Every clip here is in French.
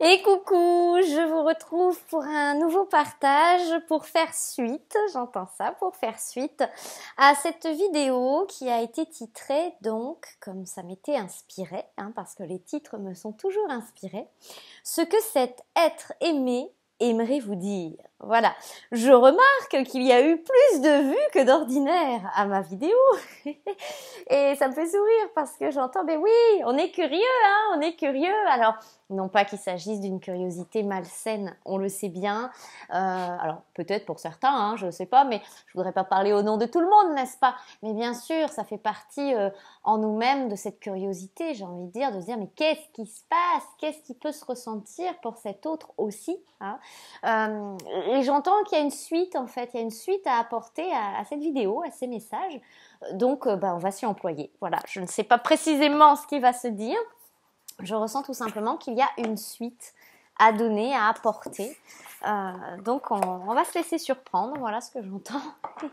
Et coucou, je vous retrouve pour un nouveau partage, pour faire suite, j'entends ça, pour faire suite à cette vidéo qui a été titrée donc, comme ça m'était inspiré, hein, parce que les titres me sont toujours inspirés, ce que cet être aimé aimerait vous dire. Voilà. Je remarque qu'il y a eu plus de vues que d'ordinaire à ma vidéo. Et ça me fait sourire parce que j'entends, mais oui, on est curieux, hein, on est curieux. Alors, non pas qu'il s'agisse d'une curiosité malsaine, on le sait bien. Euh, alors, peut-être pour certains, hein, je ne sais pas, mais je voudrais pas parler au nom de tout le monde, n'est-ce pas Mais bien sûr, ça fait partie euh, en nous-mêmes de cette curiosité, j'ai envie de dire, de se dire, mais qu'est-ce qui se passe Qu'est-ce qui peut se ressentir pour cet autre aussi hein euh, et j'entends qu'il y a une suite en fait, il y a une suite à apporter à, cette vidéo, à ces messages. Donc, euh, bah, on va s'y employer. Voilà, je ne sais pas précisément ce qui va se dire. Je ressens tout simplement qu'il y a une suite à donner, à apporter. Euh, donc on, va se laisser surprendre, voilà ce que j'entends.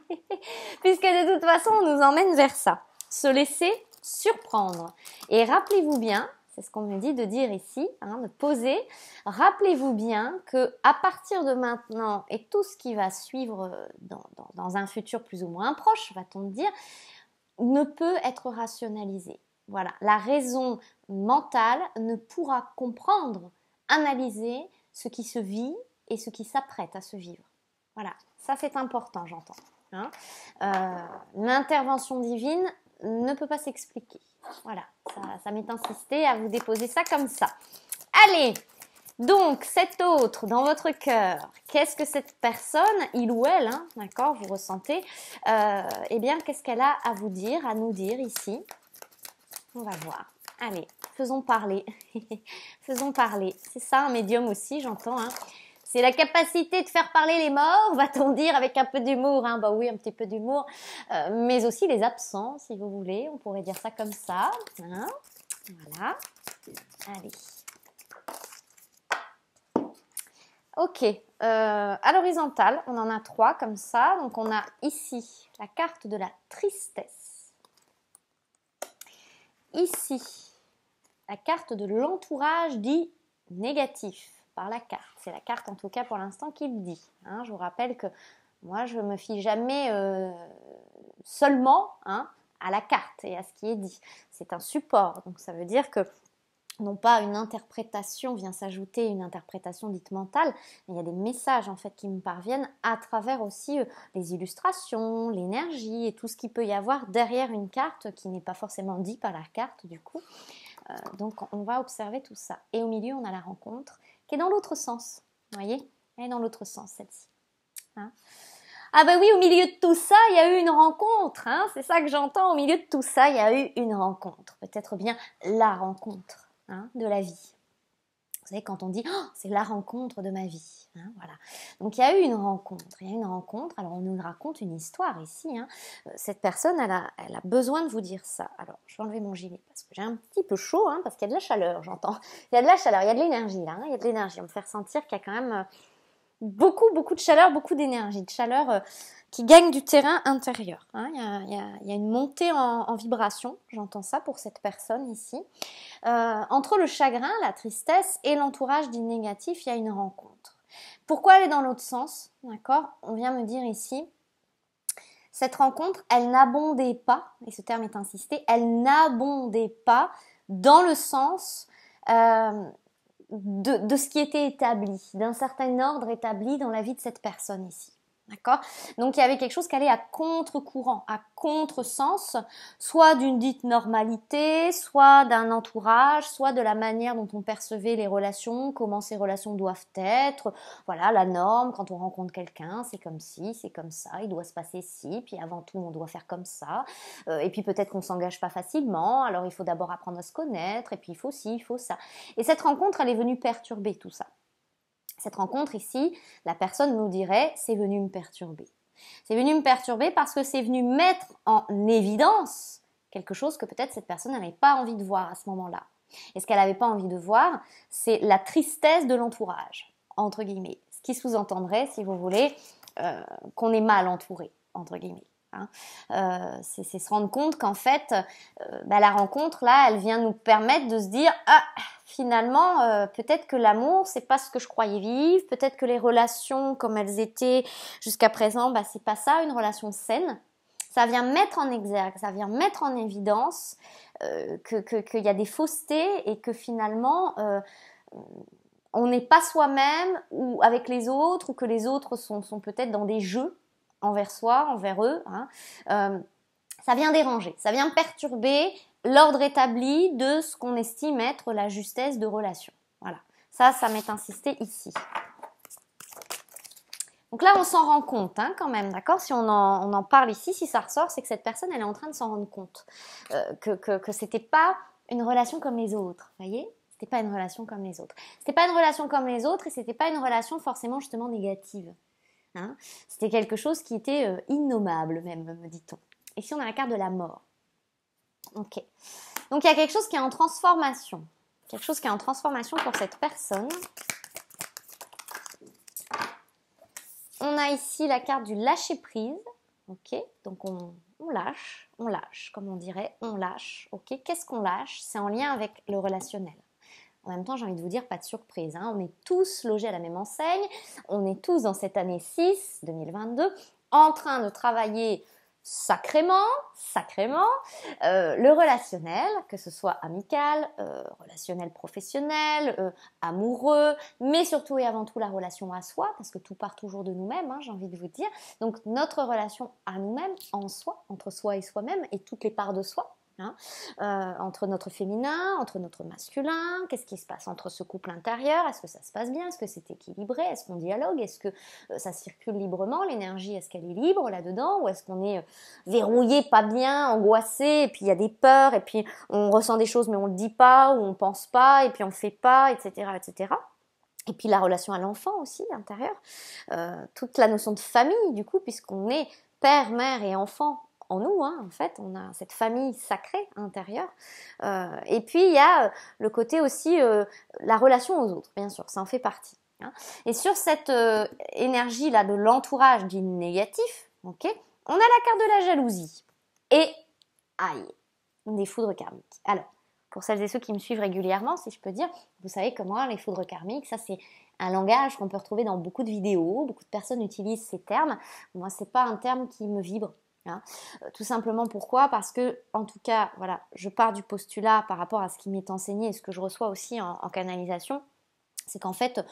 Puisque de toute façon, on nous emmène vers ça. Se laisser surprendre. Et rappelez-vous bien, c'est ce qu'on me dit de dire ici, hein, de poser. Rappelez-vous bien que à partir de maintenant et tout ce qui va suivre euh, dans, un futur plus ou moins proche, va-t-on dire, ne peut être rationalisé. Voilà, la raison mentale ne pourra comprendre, analyser ce qui se vit et ce qui s'apprête à se vivre. Voilà, ça c'est important, j'entends. Hein. Euh, l'intervention divine ne peut pas s'expliquer. Voilà, ça, ça m'est insisté à vous déposer ça comme ça. Allez, donc cet autre dans votre cœur, qu'est-ce que cette personne, il ou elle, hein, d'accord, vous ressentez, euh, eh bien qu'est-ce qu'elle a à vous dire, à nous dire ici On va voir. Allez, faisons parler. faisons parler. C'est ça un médium aussi, j'entends. Hein. C'est la capacité de faire parler les morts, va-t-on dire, avec un peu d'humour. Hein. bah oui, un petit peu d'humour. Euh, mais aussi les absents, si vous voulez. On pourrait dire ça comme ça. Hein. voilà. Allez. Ok, euh, à l'horizontale, on en a trois comme ça. Donc on a ici la carte de la tristesse. Ici, la carte de l'entourage dit négatif par la carte. C'est la carte en tout cas pour l'instant qui le dit. Hein. je vous rappelle que moi je me fie jamais euh, seulement hein, à la carte et à ce qui est dit. C'est un support, donc ça veut dire que non pas une interprétation vient s'ajouter une interprétation dite mentale, mais il y a des messages en fait qui me parviennent à travers aussi euh, les illustrations, l'énergie et tout ce qui peut y avoir derrière une carte qui n'est pas forcément dit par la carte du coup. Euh, donc on va observer tout ça. Et au milieu on a la rencontre qui est dans l'autre sens. Vous voyez Elle est dans l'autre sens, celle-ci. Hein ah ben oui, au milieu de tout ça, il y a eu une rencontre. Hein C'est ça que j'entends. Au milieu de tout ça, il y a eu une rencontre. Peut-être bien la rencontre hein, de la vie. Vous savez, quand on dit oh, c'est la rencontre de ma vie, hein, voilà. Donc il y a eu une rencontre, il y a une rencontre. Alors on nous raconte une histoire ici. Hein. Euh, cette personne, elle a, elle a, besoin de vous dire ça. Alors je vais enlever mon gilet parce que j'ai un petit peu chaud, hein, parce qu'il y a de la chaleur, j'entends. Il y a de la chaleur, il y a de l'énergie là, il y a de l'énergie. On me faire sentir qu'il y a quand même euh, beaucoup, beaucoup de chaleur, beaucoup d'énergie, de chaleur euh, qui gagne du terrain intérieur. Hein. Il y, a, une montée en, vibration, j'entends ça pour cette personne ici. Euh, entre le chagrin, la tristesse et l'entourage du négatif, il y a une rencontre. Pourquoi elle est dans l'autre sens D'accord On vient me dire ici, cette rencontre, elle n'abondait pas, et ce terme est insisté, elle n'abondait pas dans le sens euh, de, ce qui était établi, d'un certain ordre établi dans la vie de cette personne ici. D'accord Donc il y avait quelque chose qui allait à contre-courant, à contre-sens, soit d'une dite normalité, soit d'un entourage, soit de la manière dont on percevait les relations, comment ces relations doivent être. Voilà, la norme, quand on rencontre quelqu'un, c'est comme si, c'est comme ça, il doit se passer si puis avant tout on doit faire comme ça. Euh, et puis peut-être qu'on s'engage pas facilement, alors il faut d'abord apprendre à se connaître, et puis il faut ci, il faut ça. Et cette rencontre, elle est venue perturber tout ça cette rencontre ici, la personne nous dirait c'est venu me perturber. C'est venu me perturber parce que c'est venu mettre en évidence quelque chose que peut-être cette personne n'avait pas envie de voir à ce moment-là. Et ce qu'elle n'avait pas envie de voir, c'est la tristesse de l'entourage, entre guillemets. Ce qui sous-entendrait, si vous voulez, euh, qu'on est mal entouré, entre guillemets. Hein. Euh, c'est se rendre compte qu'en fait, euh, bah, la rencontre, là, elle vient nous permettre de se dire, ah, finalement, euh, peut-être que l'amour, c'est pas ce que je croyais vivre, peut-être que les relations comme elles étaient jusqu'à présent, bah, c'est pas ça une relation saine. Ça vient mettre en exergue, ça vient mettre en évidence qu'il que, y a des faussetés et que finalement, on n'est pas soi-même ou avec les autres, ou que les autres sont, sont peut-être dans des jeux envers soi, envers eux, hein. euh, ça vient déranger, ça vient perturber l'ordre établi de ce qu'on estime être la justesse de relation. Voilà, ça, ça m'est insisté ici. Donc là, on s'en rend compte hein, quand même, d'accord Si on en, parle ici, si ça ressort, c'est que cette personne, elle est en train de s'en rendre compte euh, que, ce que c'était pas une relation comme les autres, voyez C'était pas une relation comme les autres. C'était pas une relation comme les autres et n'était pas une relation forcément justement négative. Hein. C'était quelque chose qui était euh, innommable même, me dit-on. si on a la carte de la mort. Ok. Donc, il y a quelque chose qui est en transformation. Quelque chose qui est en transformation pour cette personne. On a ici la carte du lâcher-prise. Ok. Donc, on, on lâche, on lâche, comme on dirait, on lâche. Ok. Qu'est-ce qu'on lâche C'est en lien avec le relationnel. En même temps, j'ai envie de vous dire, pas de surprise. Hein. on est tous logés à la même enseigne. On est tous dans cette année 6, 2022, en train de travailler sacrément, sacrément, euh, le relationnel, que ce soit amical, euh, relationnel professionnel, euh, amoureux, mais surtout et avant tout la relation à soi, parce que tout part toujours de nous-mêmes, hein, j'ai envie de vous dire. Donc notre relation à nous-mêmes, en soi, entre soi et soi-même, et toutes les parts de soi, Hein, euh, entre notre féminin, entre notre masculin, qu'est-ce qui se passe entre ce couple intérieur, est-ce que ça se passe bien, est-ce que c'est équilibré, est-ce qu'on dialogue, est-ce que euh, ça circule librement, l'énergie, est-ce qu'elle est libre là-dedans, ou est-ce qu'on est, euh, verrouillé, pas bien, angoissé, et puis il y a des peurs, et puis on ressent des choses mais on le dit pas, ou on pense pas, et puis on ne fait pas, etc., etc. Et puis la relation à l'enfant aussi, intérieure. toute la notion de famille, du coup, puisqu'on est père, mère et enfant en nous, hein, en fait, on a cette famille sacrée intérieure. Euh, et puis il y a euh, le côté aussi euh, la relation aux autres, bien sûr, ça en fait partie. Hein. Et sur cette énergie là de l'entourage du négatif, ok, on a la carte de la jalousie et aïe des foudres karmiques. Alors pour celles et ceux qui me suivent régulièrement, si je peux dire, vous savez que moi, les foudres karmiques, ça c'est un langage qu'on peut retrouver dans beaucoup de vidéos, beaucoup de personnes utilisent ces termes. Moi, c'est pas un terme qui me vibre Hein. Euh, tout simplement pourquoi Parce que, en tout cas, voilà, je pars du postulat par rapport à ce qui m'est enseigné et ce que je reçois aussi en canalisation, c'est qu'en fait,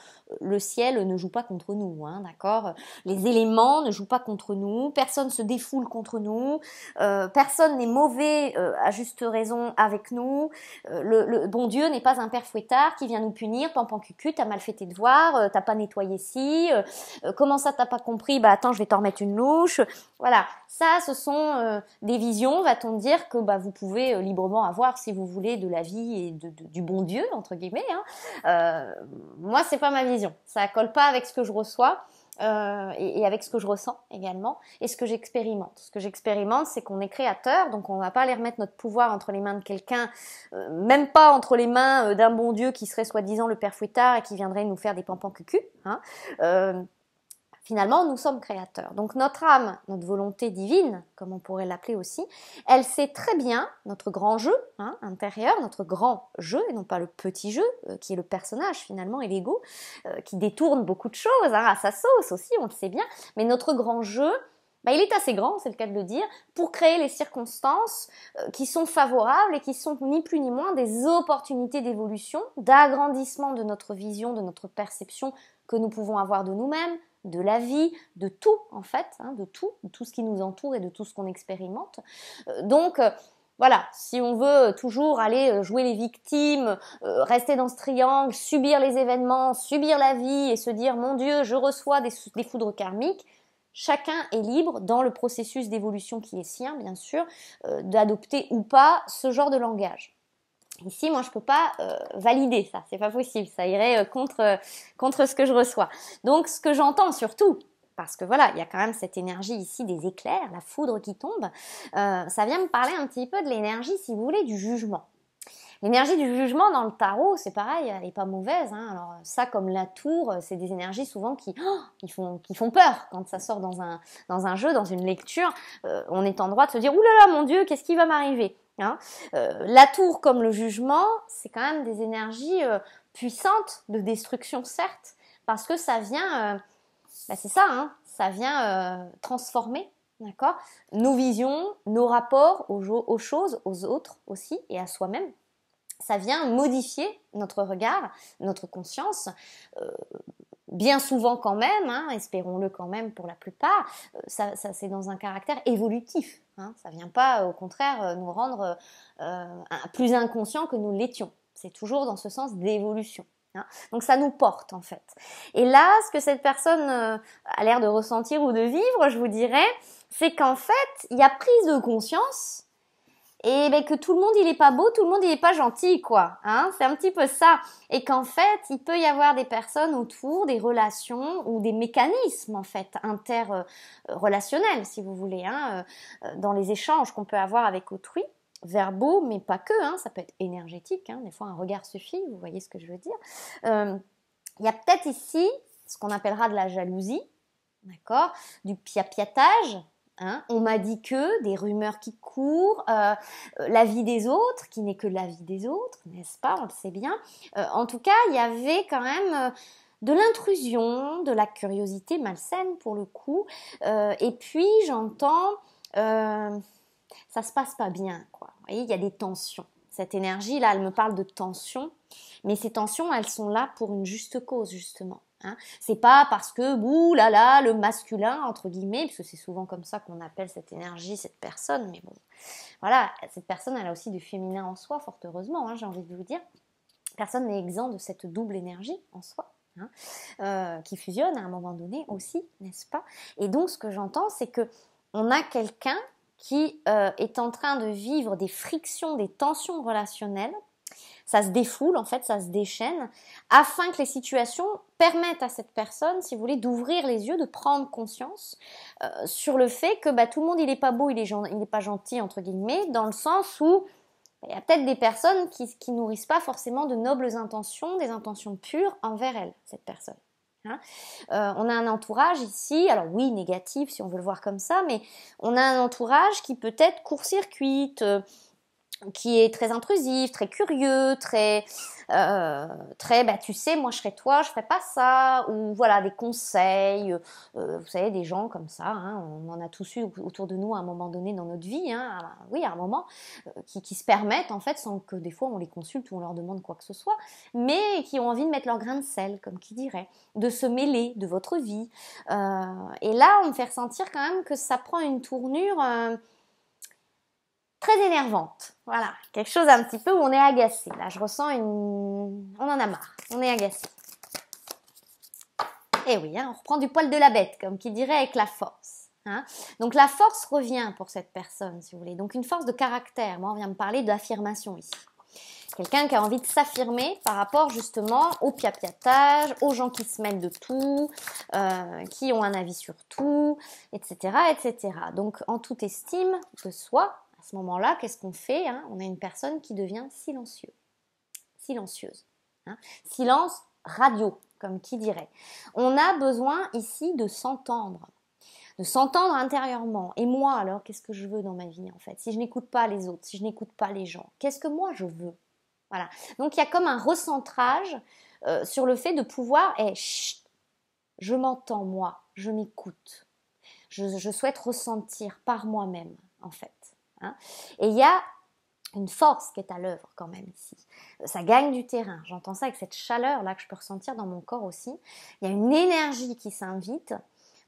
le ciel ne joue pas contre nous, hein, d'accord Les éléments ne jouent pas contre nous, personne se défoule contre nous, euh, personne n'est mauvais euh, à juste raison avec nous, euh, le, le, bon Dieu n'est pas un père fouettard qui vient nous punir, pan cucu, t'as mal fait tes devoirs, euh, t'as pas nettoyé ci, comment ça t'as pas compris, bah attends, je vais t'en remettre une louche. Voilà, ça, ce sont des visions, va-t-on dire, que bah, vous pouvez librement avoir, si vous voulez, de la vie et de, du bon Dieu, entre guillemets. Hein moi, c'est pas ma vision. Ça colle pas avec ce que je reçois. Euh, et, avec ce que je ressens également et ce que j'expérimente. Ce que j'expérimente, c'est qu'on est créateur, donc on va pas aller remettre notre pouvoir entre les mains de quelqu'un, euh, même pas entre les mains euh, d'un bon Dieu qui serait soi-disant le père fouettard et qui viendrait nous faire des pampans cucu. Hein. Finalement, nous sommes créateurs. Donc notre âme, notre volonté divine, comme on pourrait l'appeler aussi, elle sait très bien notre grand jeu hein, intérieur, notre grand jeu, et non pas le petit jeu, euh, qui est le personnage finalement et l'ego, euh, qui détourne beaucoup de choses hein, à sa sauce aussi, on le sait bien, mais notre grand jeu, bah, il est assez grand, c'est le cas de le dire, pour créer les circonstances euh, qui sont favorables et qui sont ni plus ni moins des opportunités d'évolution, d'agrandissement de notre vision, de notre perception que nous pouvons avoir de nous-mêmes, de la vie, de tout en fait, hein, de tout, de tout ce qui nous entoure et de tout ce qu'on expérimente. Euh, donc euh, voilà, si on veut toujours aller euh, jouer les victimes, rester dans ce triangle, subir les événements, subir la vie et se dire mon Dieu, je reçois des, foudres karmiques, chacun est libre dans le processus d'évolution qui est sien, bien sûr, d'adopter ou pas ce genre de langage. Ici, moi, je peux pas euh, valider ça, c'est pas possible, ça irait euh, contre, euh, contre ce que je reçois. Donc, ce que j'entends surtout, parce que voilà, il y a quand même cette énergie ici des éclairs, la foudre qui tombe, ça vient me parler un petit peu de l'énergie, si vous voulez, du jugement. L'énergie du jugement dans le tarot, c'est pareil, elle n'est pas mauvaise. Hein. Alors ça, comme la tour, c'est des énergies souvent oh, qui, font, peur quand ça sort dans un, jeu, dans une lecture. on est en droit de se dire, oulala là, mon Dieu, qu'est-ce qui va m'arriver Hein. Euh, la tour comme le jugement, c'est quand même des énergies euh, puissantes de destruction, certes, parce que ça vient, euh, bah, c'est ça, hein, ça vient transformer, d'accord, nos visions, nos rapports aux, choses, aux autres aussi et à soi-même. Ça vient modifier notre regard, notre conscience, bien souvent quand même, hein, espérons-le quand même pour la plupart, euh, ça, c'est dans un caractère évolutif. Hein. ça ne vient pas, euh, au contraire, euh, nous rendre plus inconscients que nous l'étions. C'est toujours dans ce sens d'évolution. Hein. Donc ça nous porte en fait. Et là, ce que cette personne a l'air de ressentir ou de vivre, je vous dirais, c'est qu'en fait, il y a prise de conscience et ben, que tout le monde il est pas beau, tout le monde il est pas gentil quoi, hein, c'est un petit peu ça. Et qu'en fait, il peut y avoir des personnes autour, des relations ou des mécanismes en fait interrelationnels si vous voulez, hein, euh, dans les échanges qu'on peut avoir avec autrui verbaux, mais pas que, hein, ça peut être énergétique, hein, des fois un regard suffit, vous voyez ce que je veux dire. Euh, il y a peut-être ici ce qu'on appellera de la jalousie, d'accord, du piapiatage, Hein. on m'a dit que des rumeurs qui courent, euh, euh, la vie des autres, qui n'est que la vie des autres, n'est-ce pas On le sait bien. Euh, en tout cas, il y avait quand même de l'intrusion, de la curiosité malsaine pour le coup. et puis, j'entends, ça se passe pas bien, Vous voyez, il y a des tensions. Cette énergie-là, elle me parle de tensions, mais ces tensions, elles sont là pour une juste cause, justement. Hein. C'est pas parce que, ouh là le masculin, entre guillemets, que c'est souvent comme ça qu'on appelle cette énergie, cette personne, mais bon, voilà, cette personne, elle a aussi du féminin en soi, fort heureusement, hein, j'ai envie de vous dire. Personne n'est exempt de cette double énergie en soi. Hein, euh, qui fusionne à un moment donné aussi, n'est-ce pas Et donc ce que j'entends, c'est que on a quelqu'un qui euh, est en train de vivre des frictions, des tensions relationnelles ça se défoule en fait, ça se déchaîne, afin que les situations permettent à cette personne, si vous voulez, d'ouvrir les yeux, de prendre conscience euh, sur le fait que bah, tout le monde il n'est pas beau, il n'est pas gentil entre guillemets, dans le sens où bah, il y a peut-être des personnes qui, nourrissent pas forcément de nobles intentions, des intentions pures envers elle, cette personne. Hein. Euh, on a un entourage ici, alors oui, négatif si on veut le voir comme ça, mais on a un entourage qui peut être court-circuite, euh, qui est très intrusif, très curieux, très, euh, très, bah tu sais, moi je serais toi, je ferais pas ça, ou voilà des conseils, euh, vous savez des gens comme ça, hein, on en a tous eu autour de nous à un moment donné dans notre vie, hein, oui à un moment, euh, qui, qui, se permettent en fait sans que des fois on les consulte ou on leur demande quoi que ce soit, mais qui ont envie de mettre leur grain de sel, comme qui dirait, de se mêler de votre vie, et là on me fait ressentir quand même que ça prend une tournure très énervante. Voilà, quelque chose un petit peu où on est agacé. Là, je ressens une... On en a marre, on est agacé. Eh oui, hein, on reprend du poil de la bête, comme qui dirait avec la force. Hein. Donc la force revient pour cette personne, si vous voulez. Donc une force de caractère. Moi, on vient me parler d'affirmation ici. Quelqu'un qui a envie de s'affirmer par rapport justement au piapiatage, aux gens qui se mêlent de tout, euh, qui ont un avis sur tout, etc., etc. Donc en toute estime de soi, à ce moment-là, qu'est-ce qu'on fait hein On a une personne qui devient silencieuse. Silencieuse. Hein Silence radio, comme qui dirait. On a besoin ici de s'entendre de s'entendre intérieurement. Et moi, alors, qu'est-ce que je veux dans ma vie, en fait Si je n'écoute pas les autres, si je n'écoute pas les gens, qu'est-ce que moi je veux Voilà. Donc, il y a comme un recentrage euh, sur le fait de pouvoir, eh je m'entends moi, je m'écoute. je souhaite ressentir par moi-même, en fait. Hein. Et il y a une force qui est à l'œuvre quand même ici. Ça gagne du terrain. J'entends ça avec cette chaleur là que je peux ressentir dans mon corps aussi. Il y a une énergie qui s'invite.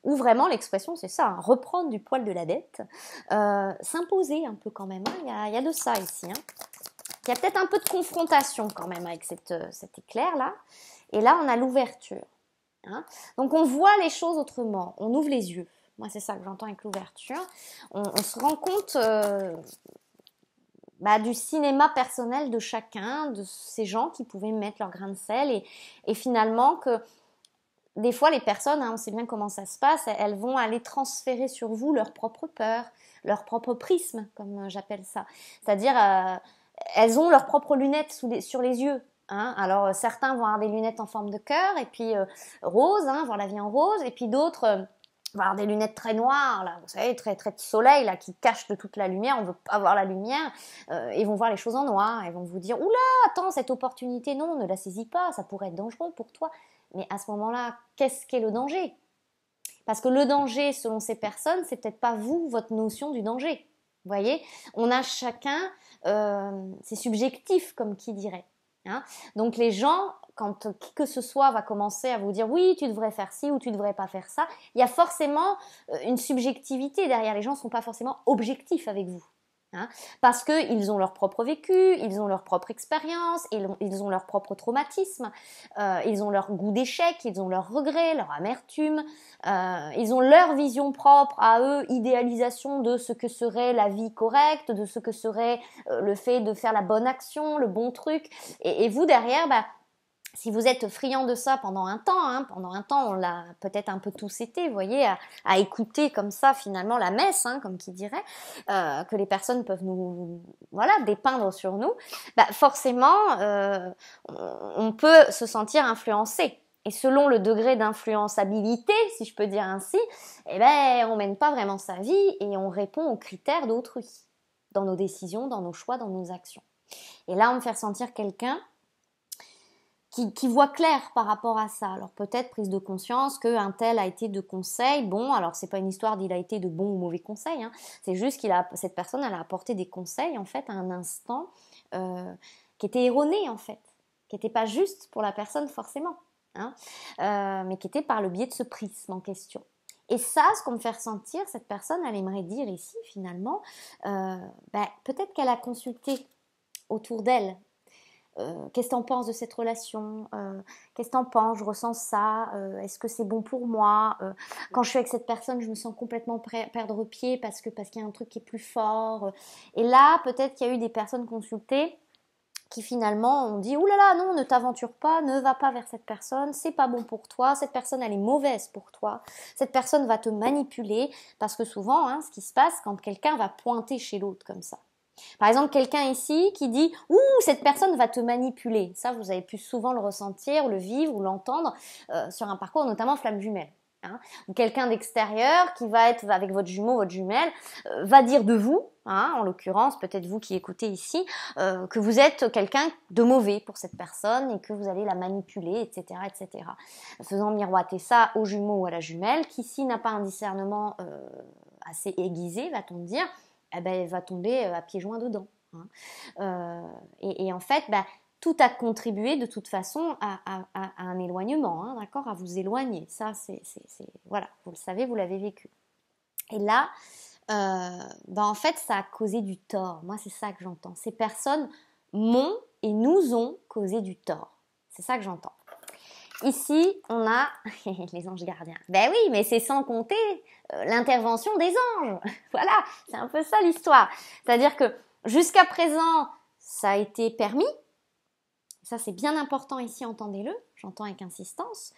Ou vraiment l'expression, c'est ça, hein, reprendre du poil de la dette, euh, s'imposer un peu quand même. Hein. Il y, a de ça ici. Il y a peut-être un peu de confrontation quand même avec cette, euh, cet éclair là. Et là, on a l'ouverture. Donc on voit les choses autrement, on ouvre les yeux. Moi, c'est ça que j'entends avec l'ouverture. On, se rend compte euh, bah, du cinéma personnel de chacun, de ces gens qui pouvaient mettre leur grain de sel et, et finalement que des fois, les personnes, hein, on sait bien comment ça se passe, elles vont aller transférer sur vous leur propre peur, leur propre prisme, comme j'appelle ça. C'est-à-dire, euh, elles ont leurs propres lunettes les, sur les yeux. Hein. Alors, euh, certains vont avoir des lunettes en forme de cœur, et puis rose, hein, voir la vie en rose, et puis d'autres voir des lunettes très noires, là, vous savez, très très de soleil là qui cache de toute la lumière. On veut pas voir la lumière. Ils euh, et vont voir les choses en noir. Et vont vous dire oula, attends cette opportunité, non, ne la saisis pas, ça pourrait être dangereux pour toi. Mais à ce moment-là, qu'est-ce qu'est le danger Parce que le danger, selon ces personnes, c'est peut-être pas vous votre notion du danger. Vous voyez, on a chacun, euh, c'est subjectif comme qui dirait. Hein. Donc les gens, quand qui que ce soit va commencer à vous dire oui, tu devrais faire ci ou tu devrais pas faire ça, il y a forcément euh, une subjectivité derrière. Les gens ne sont pas forcément objectifs avec vous. Hein, parce qu'ils ont leur propre vécu, ils ont leur propre expérience, ils, ils, ont leur propre traumatisme, euh, ils ont leur goût d'échec, ils ont leur regret, leur amertume, euh, ils ont leur vision propre à eux, idéalisation de ce que serait la vie correcte, de ce que serait euh, le fait de faire la bonne action, le bon truc. Et, vous, derrière, bah, si vous êtes friand de ça pendant un temps, hein, pendant un temps, on l'a peut-être un peu tous été, vous voyez, à, écouter comme ça finalement la messe, hein, comme qui dirait, euh, que les personnes peuvent nous, voilà, dépeindre sur nous, bah forcément, euh, on peut se sentir influencé. Et selon le degré d'influençabilité, si je peux dire ainsi, eh ben, on mène pas vraiment sa vie et on répond aux critères d'autrui dans nos décisions, dans nos choix, dans nos actions. Et là, on me fait sentir quelqu'un qui, voit clair par rapport à ça. Alors peut-être prise de conscience qu'un tel a été de conseil. Bon, alors c'est pas une histoire d'il a été de bon ou mauvais conseil. Hein. C'est juste qu'il a cette personne, elle a apporté des conseils en fait à un instant euh, qui était erroné en fait, qui n'était pas juste pour la personne forcément, hein. euh, mais qui était par le biais de ce prisme en question. Et ça, ce qu'on me fait ressentir, cette personne, elle aimerait dire ici finalement, euh, ben, peut-être qu'elle a consulté autour d'elle euh, qu'est-ce que en penses de cette relation euh, Qu'est-ce que en penses Je ressens ça. Euh, est-ce que c'est bon pour moi Quand je suis avec cette personne, je me sens complètement perdre pied parce que parce qu'il y a un truc qui est plus fort. Et là, peut-être qu'il y a eu des personnes consultées qui finalement ont dit oulala là là, non ne t'aventure pas ne va pas vers cette personne c'est pas bon pour toi cette personne elle est mauvaise pour toi cette personne va te manipuler parce que souvent hein, ce qui se passe quand quelqu'un va pointer chez l'autre comme ça par exemple, quelqu'un ici qui dit ⁇ Ouh, cette personne va te manipuler ⁇ Ça, vous avez pu souvent le ressentir, le vivre ou l'entendre euh, sur un parcours, notamment flamme jumelle. Hein. Ou quelqu'un d'extérieur qui va être avec votre jumeau, votre jumelle, euh, va dire de vous, hein, en l'occurrence peut-être vous qui écoutez ici, euh, que vous êtes quelqu'un de mauvais pour cette personne et que vous allez la manipuler, etc., etc. Faisant miroiter ça au jumeau ou à la jumelle, qui ici n'a pas un discernement assez aiguisé, va-t-on dire, ah bah, elle va tomber euh, à pieds joints dedans. Hein. Euh, et, en fait, bah, tout a contribué de toute façon à, un éloignement, hein, d'accord, à vous éloigner. Ça, c'est voilà, vous le savez, vous l'avez vécu. Et là, euh, bah, en fait, ça a causé du tort. Moi, c'est ça que j'entends. Ces personnes m'ont et nous ont causé du tort. C'est ça que j'entends. Ici, on a les anges gardiens. Ben oui, mais c'est sans compter euh, l'intervention des anges. voilà, c'est un peu ça l'histoire. C'est-à-dire que jusqu'à présent, ça a été permis. Ça, c'est bien important ici, entendez-le, j'entends avec insistance.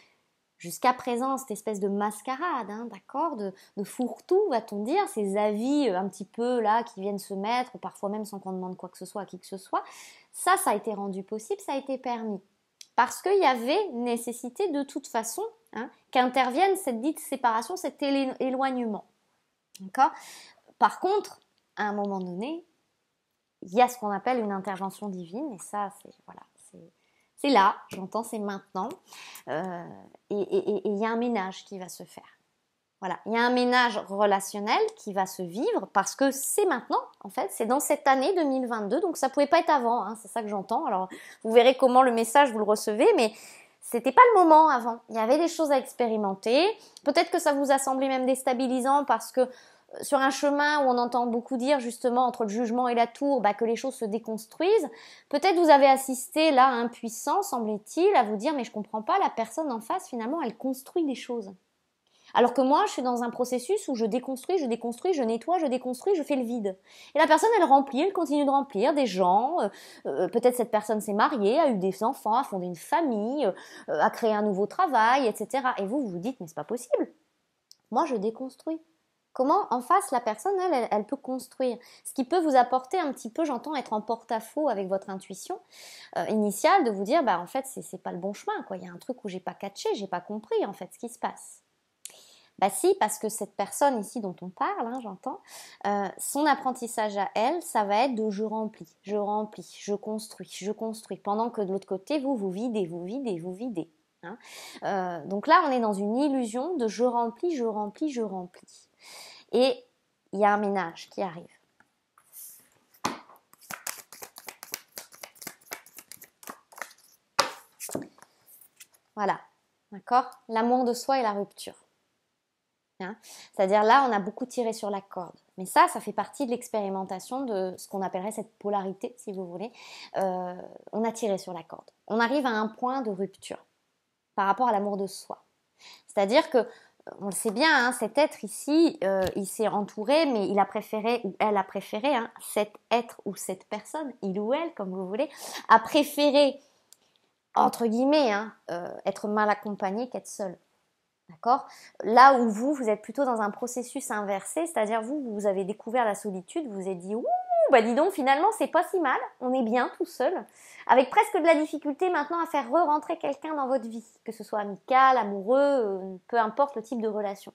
Jusqu'à présent, cette espèce de mascarade, hein, d'accord, de, de fourre-tout, va-t-on dire, ces avis euh, un petit peu là qui viennent se mettre, parfois même sans qu'on demande quoi que ce soit à qui que ce soit, ça, ça a été rendu possible, ça a été permis parce qu'il y avait nécessité de toute façon hein, qu'intervienne cette dite séparation, cet éloignement. D'accord Par contre, à un moment donné, il y a ce qu'on appelle une intervention divine, et ça, c'est voilà, c'est là, j'entends, c'est maintenant, euh, et il y a un ménage qui va se faire. Voilà, il y a un ménage relationnel qui va se vivre parce que c'est maintenant, en fait, c'est dans cette année 2022, donc ça pouvait pas être avant, hein, c'est ça que j'entends. Alors, vous verrez comment le message vous le recevez, mais c'était pas le moment avant. Il y avait des choses à expérimenter. Peut-être que ça vous a semblé même déstabilisant parce que euh, sur un chemin où on entend beaucoup dire justement entre le jugement et la tour bah, que les choses se déconstruisent, peut-être vous avez assisté là à un puissant, semblait-il, à vous dire mais je comprends pas, la personne en face finalement elle construit des choses. Alors que moi, je suis dans un processus où je déconstruis, je déconstruis, je nettoie, je déconstruis, je fais le vide. Et la personne, elle remplit, elle continue de remplir des gens. Euh, euh, peut-être cette personne s'est mariée, a eu des enfants, a fondé une famille, euh, a créé un nouveau travail, etc. Et vous, vous vous dites, mais c'est pas possible. Moi, je déconstruis comment en face la personne, elle, elle, peut construire. Ce qui peut vous apporter un petit peu, j'entends, être en porte-à-faux avec votre intuition initiale, de vous dire, bah en fait, c'est pas le bon chemin, quoi. Il y a un truc où j'ai pas catché, j'ai pas compris en fait ce qui se passe. Bah si, parce que cette personne ici dont on parle, hein, j'entends, euh, son apprentissage à elle, ça va être de je remplis, je remplis, je construis, je construis, pendant que de l'autre côté, vous vous videz, vous videz, vous videz. Hein. Euh, donc là, on est dans une illusion de je remplis, je remplis, je remplis. Et il y a un ménage qui arrive. Voilà, d'accord L'amour de soi et la rupture. Hein. C'est-à-dire là, on a beaucoup tiré sur la corde. Mais ça, ça fait partie de l'expérimentation de ce qu'on appellerait cette polarité, si vous voulez. Euh, on a tiré sur la corde. On arrive à un point de rupture par rapport à l'amour de soi. C'est-à-dire que, euh, on le sait bien, hein, cet être ici, euh, il s'est entouré, mais il a préféré, ou elle a préféré, hein, cet être ou cette personne, il ou elle, comme vous voulez, a préféré, entre guillemets, être mal accompagné qu'être seul. D'accord Là où vous, vous êtes plutôt dans un processus inversé, c'est-à-dire vous, vous avez découvert la solitude, vous vous êtes dit, ouh, bah dis donc, finalement, c'est pas si mal, on est bien tout seul, avec presque de la difficulté maintenant à faire re-rentrer quelqu'un dans votre vie, que ce soit amical, amoureux, euh, peu importe le type de relation.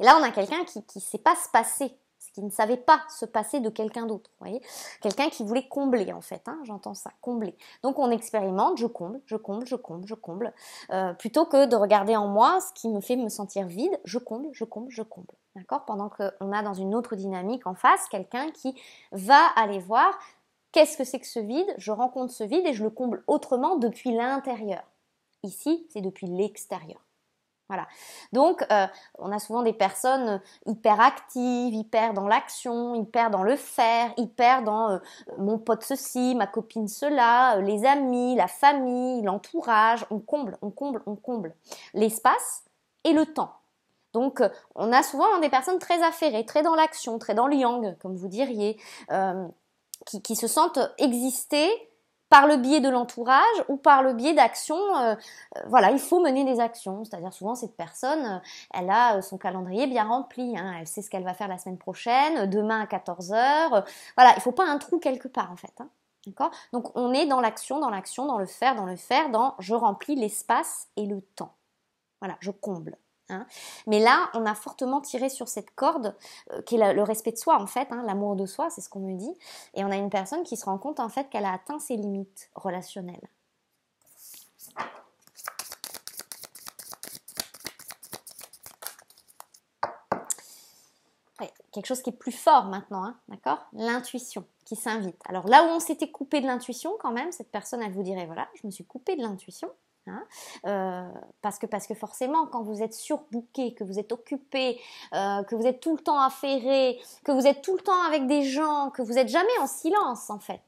Et là, on a quelqu'un qui ne sait pas se passer qui ne savait pas se passer de quelqu'un d'autre. voyez Quelqu'un qui voulait combler, en fait. Hein, j'entends ça, combler. Donc on expérimente, je comble, je comble, je comble, je comble. Euh, plutôt que de regarder en moi ce qui me fait me sentir vide, je comble, je comble, je comble. D'accord Pendant qu'on a dans une autre dynamique en face quelqu'un qui va aller voir qu'est-ce que c'est que ce vide Je rencontre ce vide et je le comble autrement depuis l'intérieur. Ici, c'est depuis l'extérieur. Voilà. Donc, euh, on a souvent des personnes euh, hyper actives, hyper dans l'action, hyper dans le faire, hyper dans euh, mon pote ceci, ma copine cela, les amis, la famille, l'entourage. On comble, on comble, on comble l'espace et le temps. Donc, on a souvent hein, des personnes très affairées, très dans l'action, très dans le yang, comme vous diriez, qui, qui, se sentent exister par le biais de l'entourage ou par le biais d'actions. Euh, euh, voilà, il faut mener des actions. C'est-à-dire souvent cette personne, euh, elle a son calendrier bien rempli. Hein. elle sait ce qu'elle va faire la semaine prochaine, demain à 14 h Voilà, il faut pas un trou quelque part en fait. Hein, D'accord Donc on est dans l'action, dans l'action, dans le faire, dans le faire, dans je remplis l'espace et le temps. Voilà, je comble. Hein. Mais là, on a fortement tiré sur cette corde euh, qui est le respect de soi en fait, hein, l'amour de soi, c'est ce qu'on me dit. Et on a une personne qui se rend compte en fait qu'elle a atteint ses limites relationnelles. quelque chose qui est plus fort maintenant, hein, d'accord L'intuition qui s'invite. Alors là où on s'était coupé de l'intuition quand même, cette personne, elle vous dirait, voilà, je me suis coupé de l'intuition. Hein, euh, parce, que, parce que forcément, quand vous êtes surbooké, que vous êtes occupé, euh, que vous êtes tout le temps affairé, que vous êtes tout le temps avec des gens, que vous n'êtes jamais en silence en fait,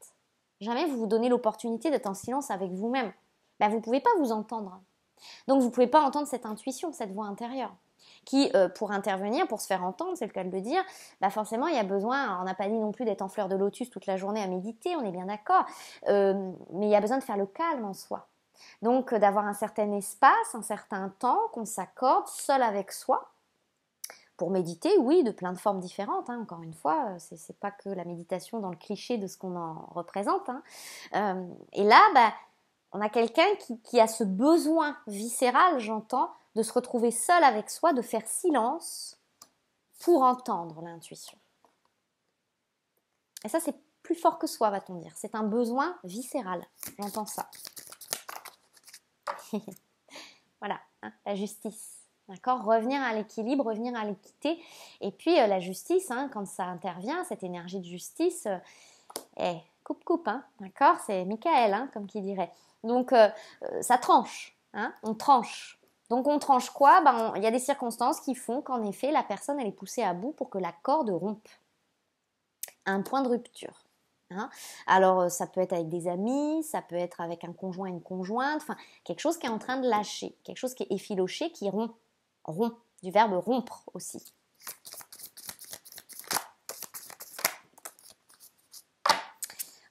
jamais vous vous donnez l'opportunité d'être en silence avec vous-même, ben, vous ne pouvez pas vous entendre. Donc vous ne pouvez pas entendre cette intuition, cette voix intérieure qui, euh, pour intervenir, pour se faire entendre, c'est le cas de le dire, bah forcément, il y a besoin, on n'a pas dit non plus d'être en fleur de lotus toute la journée à méditer, on est bien d'accord, mais il y a besoin de faire le calme en soi. Donc euh, d'avoir un certain espace, un certain temps qu'on s'accorde seul avec soi pour méditer, oui, de plein de formes différentes. Hein. Encore une fois, euh, ce n'est pas que la méditation dans le cliché de ce qu'on en représente. Hein. Euh, et là, bah, on a quelqu'un qui, a ce besoin viscéral, j'entends, de se retrouver seul avec soi, de faire silence pour entendre l'intuition. Et ça, c'est plus fort que soi, va-t-on dire. C'est un besoin viscéral. J'entends ça. voilà, hein, la justice. D'accord Revenir à l'équilibre, revenir à l'équité. Et puis euh, la justice, hein, quand ça intervient, cette énergie de justice, euh, eh, coupe coupe, hein, d'accord C'est Michael, comme qui dirait. Donc euh, ça tranche, on tranche. Donc on tranche quoi ben, Il y a des circonstances qui font qu'en effet la personne elle est poussée à bout pour que la corde rompe. Un point de rupture. Hein. Alors euh, ça peut être avec des amis, ça peut être avec un conjoint, une conjointe, enfin quelque chose qui est en train de lâcher, quelque chose qui est effiloché, qui rompt, rompt, du verbe rompre aussi.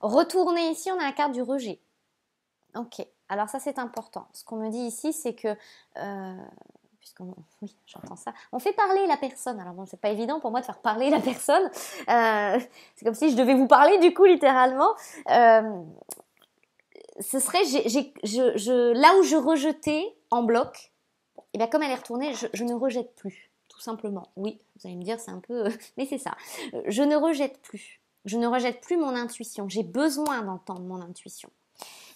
Retourner ici, on a la carte du rejet. Ok, alors ça c'est important. Ce qu'on me dit ici, c'est que euh, oui, j'entends ça. On fait parler la personne. Alors bon, c'est pas évident pour moi de faire parler la personne. Euh, c'est comme si je devais vous parler du coup littéralement. Euh, ce serait là où je rejetais en bloc, et eh bien comme elle est retournée, je, ne rejette plus, tout simplement. Oui, vous allez me dire c'est un peu, euh, mais c'est ça. Je ne rejette plus. Je ne rejette plus mon intuition. J'ai besoin d'entendre mon intuition.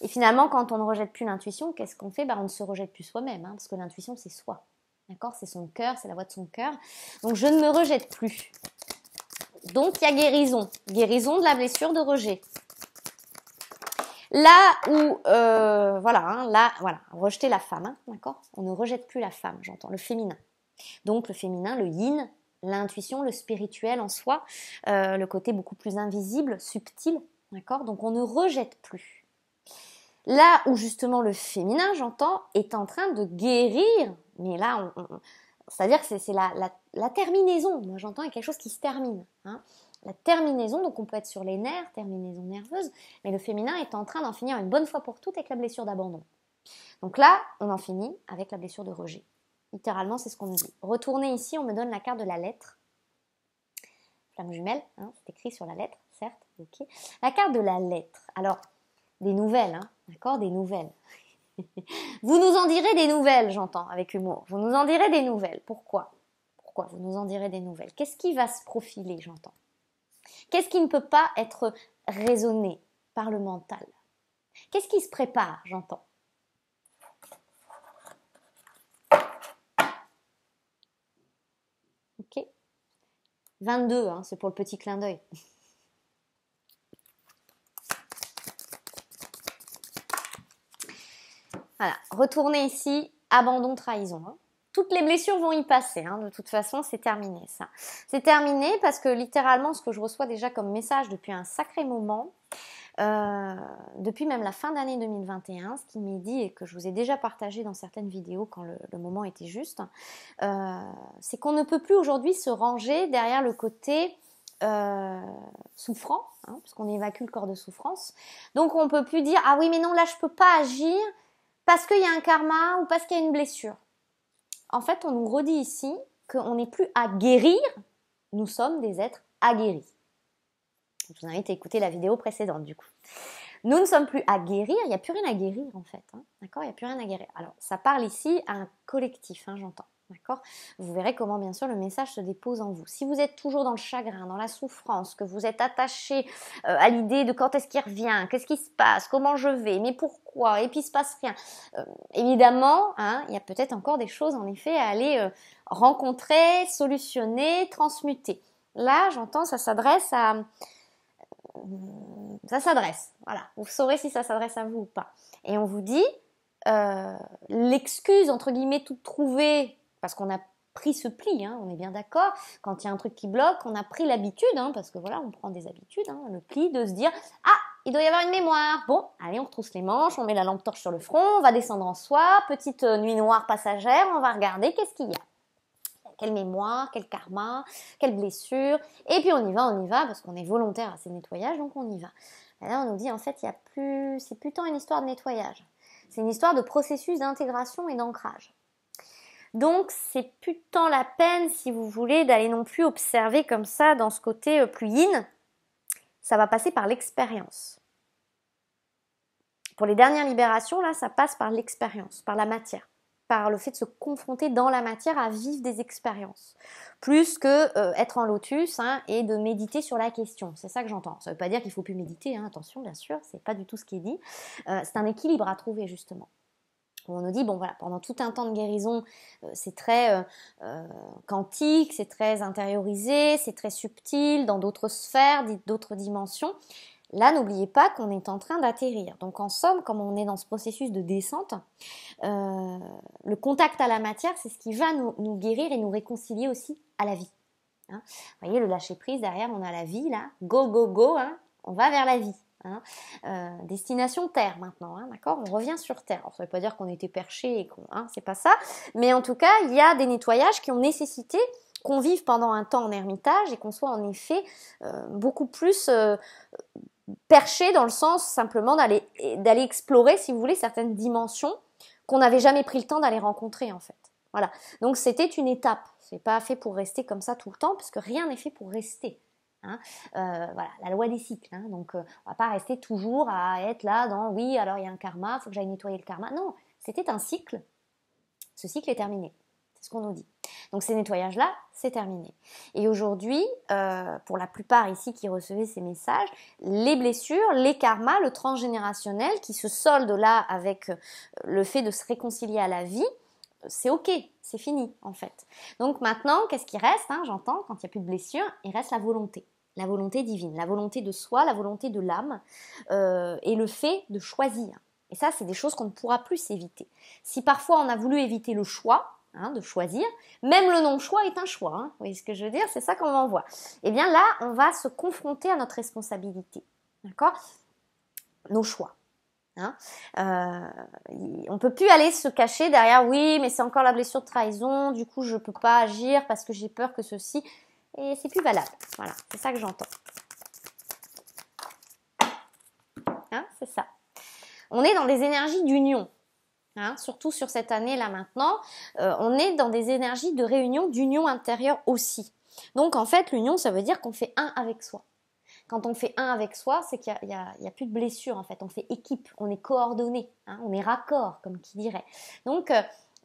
Et finalement, quand on ne rejette plus l'intuition, qu'est-ce qu'on fait ben, On ne se rejette plus soi-même, hein, parce que l'intuition, c'est soi. D'accord C'est son cœur, c'est la voix de son cœur. Donc je ne me rejette plus. Donc il y a guérison. Guérison de la blessure de rejet. Là où, euh, voilà, hein, là, voilà, rejeter la femme, hein, d'accord On ne rejette plus la femme, j'entends, le féminin. Donc le féminin, le yin, l'intuition, le spirituel en soi, euh, le côté beaucoup plus invisible, subtil, d'accord Donc on ne rejette plus. Là où justement le féminin, j'entends, est en train de guérir mais là, c'est-à-dire que c'est la, la, terminaison. Moi, j'entends quelque chose qui se termine. Hein. La terminaison, donc on peut être sur les nerfs, terminaison nerveuse, mais le féminin est en train d'en finir une bonne fois pour toutes avec la blessure d'abandon. Donc là, on en finit avec la blessure de rejet. Littéralement, c'est ce qu'on me dit. Retournez ici, on me donne la carte de la lettre. Flamme jumelle, hein, c'est écrit sur la lettre, certes, ok. La carte de la lettre. Alors, des nouvelles, hein, d'accord Des nouvelles. vous nous en direz des nouvelles, j'entends, avec humour. Vous nous en direz des nouvelles. Pourquoi Pourquoi vous nous en direz des nouvelles Qu'est-ce qui va se profiler, j'entends Qu'est-ce qui ne peut pas être raisonné par le mental Qu'est-ce qui se prépare, j'entends Ok 22, hein, c'est pour le petit clin d'œil. Voilà, retournez ici, abandon, trahison. Hein. Toutes les blessures vont y passer, hein, de toute façon, c'est terminé ça. C'est terminé parce que littéralement, ce que je reçois déjà comme message depuis un sacré moment, euh, depuis même la fin d'année 2021, ce qui m'est dit et que je vous ai déjà partagé dans certaines vidéos quand le, moment était juste, euh, c'est qu'on ne peut plus aujourd'hui se ranger derrière le côté euh, souffrant, hein, puisqu'on évacue le corps de souffrance. Donc on ne peut plus dire ah oui mais non là je ne peux pas agir, parce qu'il y a un karma ou parce qu'il y a une blessure. En fait, on nous redit ici qu'on n'est plus à guérir, nous sommes des êtres aguerris. Je vous invite à écouter la vidéo précédente du coup. Nous ne sommes plus à guérir, il n'y a plus rien à guérir en fait. Hein. D'accord Il n'y a plus rien à guérir. Alors, ça parle ici à un collectif, hein, j'entends. D'accord Vous verrez comment, bien sûr, le message se dépose en vous. Si vous êtes toujours dans le chagrin, dans la souffrance, que vous êtes attaché euh, à l'idée de quand est-ce qu'il revient, qu'est-ce qui se passe, comment je vais, mais pourquoi, et puis il se passe rien, euh, évidemment, hein, il y a peut-être encore des choses, en effet, à aller euh, rencontrer, solutionner, transmuter. Là, j'entends, ça s'adresse à... Ça s'adresse, voilà. Vous saurez si ça s'adresse à vous ou pas. Et on vous dit, l'excuse, entre guillemets, toute trouvée parce qu'on a pris ce pli, hein, on est bien d'accord. Quand il y a un truc qui bloque, on a pris l'habitude, hein, parce que voilà, on prend des habitudes, hein, le pli de se dire ah il doit y avoir une mémoire. Bon, allez, on retrousse les manches, on met la lampe torche sur le front, on va descendre en soi, petite euh, nuit noire passagère, on va regarder qu'est-ce qu'il y a. Quelle mémoire, quel karma, quelle blessure. Et puis on y va, on y va, parce qu'on est volontaire à ces nettoyages, donc on y va. Et là, on nous dit en fait, il y a plus, c'est plus tant une histoire de nettoyage. C'est une histoire de processus d'intégration et d'ancrage. Donc c'est plus la peine, si vous voulez, d'aller non plus observer comme ça dans ce côté euh, plus yin. Ça va passer par l'expérience. Pour les dernières libérations, là, ça passe par l'expérience, par la matière, par le fait de se confronter dans la matière à vivre des expériences, plus que euh, être en lotus hein, et de méditer sur la question. C'est ça que j'entends. Ça ne veut pas dire qu'il faut plus méditer, hein, attention, bien sûr, c'est pas du tout ce qui est dit. Euh, c'est un équilibre à trouver justement on nous dit, bon voilà, pendant tout un temps de guérison, euh, c'est très euh, euh, quantique, c'est très intériorisé, c'est très subtil, dans d'autres sphères, d'autres dimensions. Là, n'oubliez pas qu'on est en train d'atterrir. Donc en somme, comme on est dans ce processus de descente, le contact à la matière, c'est ce qui va nous, guérir et nous réconcilier aussi à la vie. Hein. Vous voyez, le lâcher-prise, derrière, on a la vie, là. Go, go, go, hein. on va vers la vie. Hein. Euh, destination Terre maintenant, hein, d'accord On revient sur Terre. ça ne veut pas dire qu'on était perché et hein, c'est pas ça. Mais en tout cas, il y a des nettoyages qui ont nécessité qu'on vive pendant un temps en ermitage et qu'on soit en effet euh, beaucoup plus euh, perché dans le sens simplement d'aller d'aller explorer, si vous voulez, certaines dimensions qu'on n'avait jamais pris le temps d'aller rencontrer en fait. Voilà. Donc c'était une étape. n'est pas fait pour rester comme ça tout le temps, puisque rien n'est fait pour rester. Hein. Euh, voilà, la loi des cycles. Hein. Donc, euh, on va pas rester toujours à être là dans oui, alors il y a un karma, il faut que j'aille nettoyer le karma. Non, c'était un cycle. Ce cycle est terminé. C'est ce qu'on nous dit. Donc, ces nettoyages-là, c'est terminé. Et aujourd'hui, euh, pour la plupart ici qui recevaient ces messages, les blessures, les karmas, le transgénérationnel qui se solde là avec le fait de se réconcilier à la vie, c'est ok, c'est fini en fait. Donc maintenant, qu'est-ce qui reste hein, J'entends, quand il n'y a plus de blessures il reste la volonté la volonté divine, la volonté de soi, la volonté de l'âme, euh, et le fait de choisir. Et ça, c'est des choses qu'on ne pourra plus éviter. Si parfois on a voulu éviter le choix, hein, de choisir, même le non-choix est un choix. Hein. vous voyez ce que je veux dire C'est ça qu'on m'envoie. Eh bien là, on va se confronter à notre responsabilité. D'accord Nos choix. Hein euh, on peut plus aller se cacher derrière oui mais c'est encore la blessure de trahison du coup je ne peux pas agir parce que j'ai peur que ceci et c'est plus valable. Voilà, c'est ça que j'entends. Hein, c'est ça. On est dans des énergies d'union. Hein, surtout sur cette année-là maintenant, euh, on est dans des énergies de réunion, d'union intérieure aussi. Donc en fait, l'union, ça veut dire qu'on fait un avec soi. Quand on fait un avec soi, c'est qu'il n'y a, plus de blessure en fait. On fait équipe, on est coordonné, hein, on est raccord, comme qui dirait. Donc euh,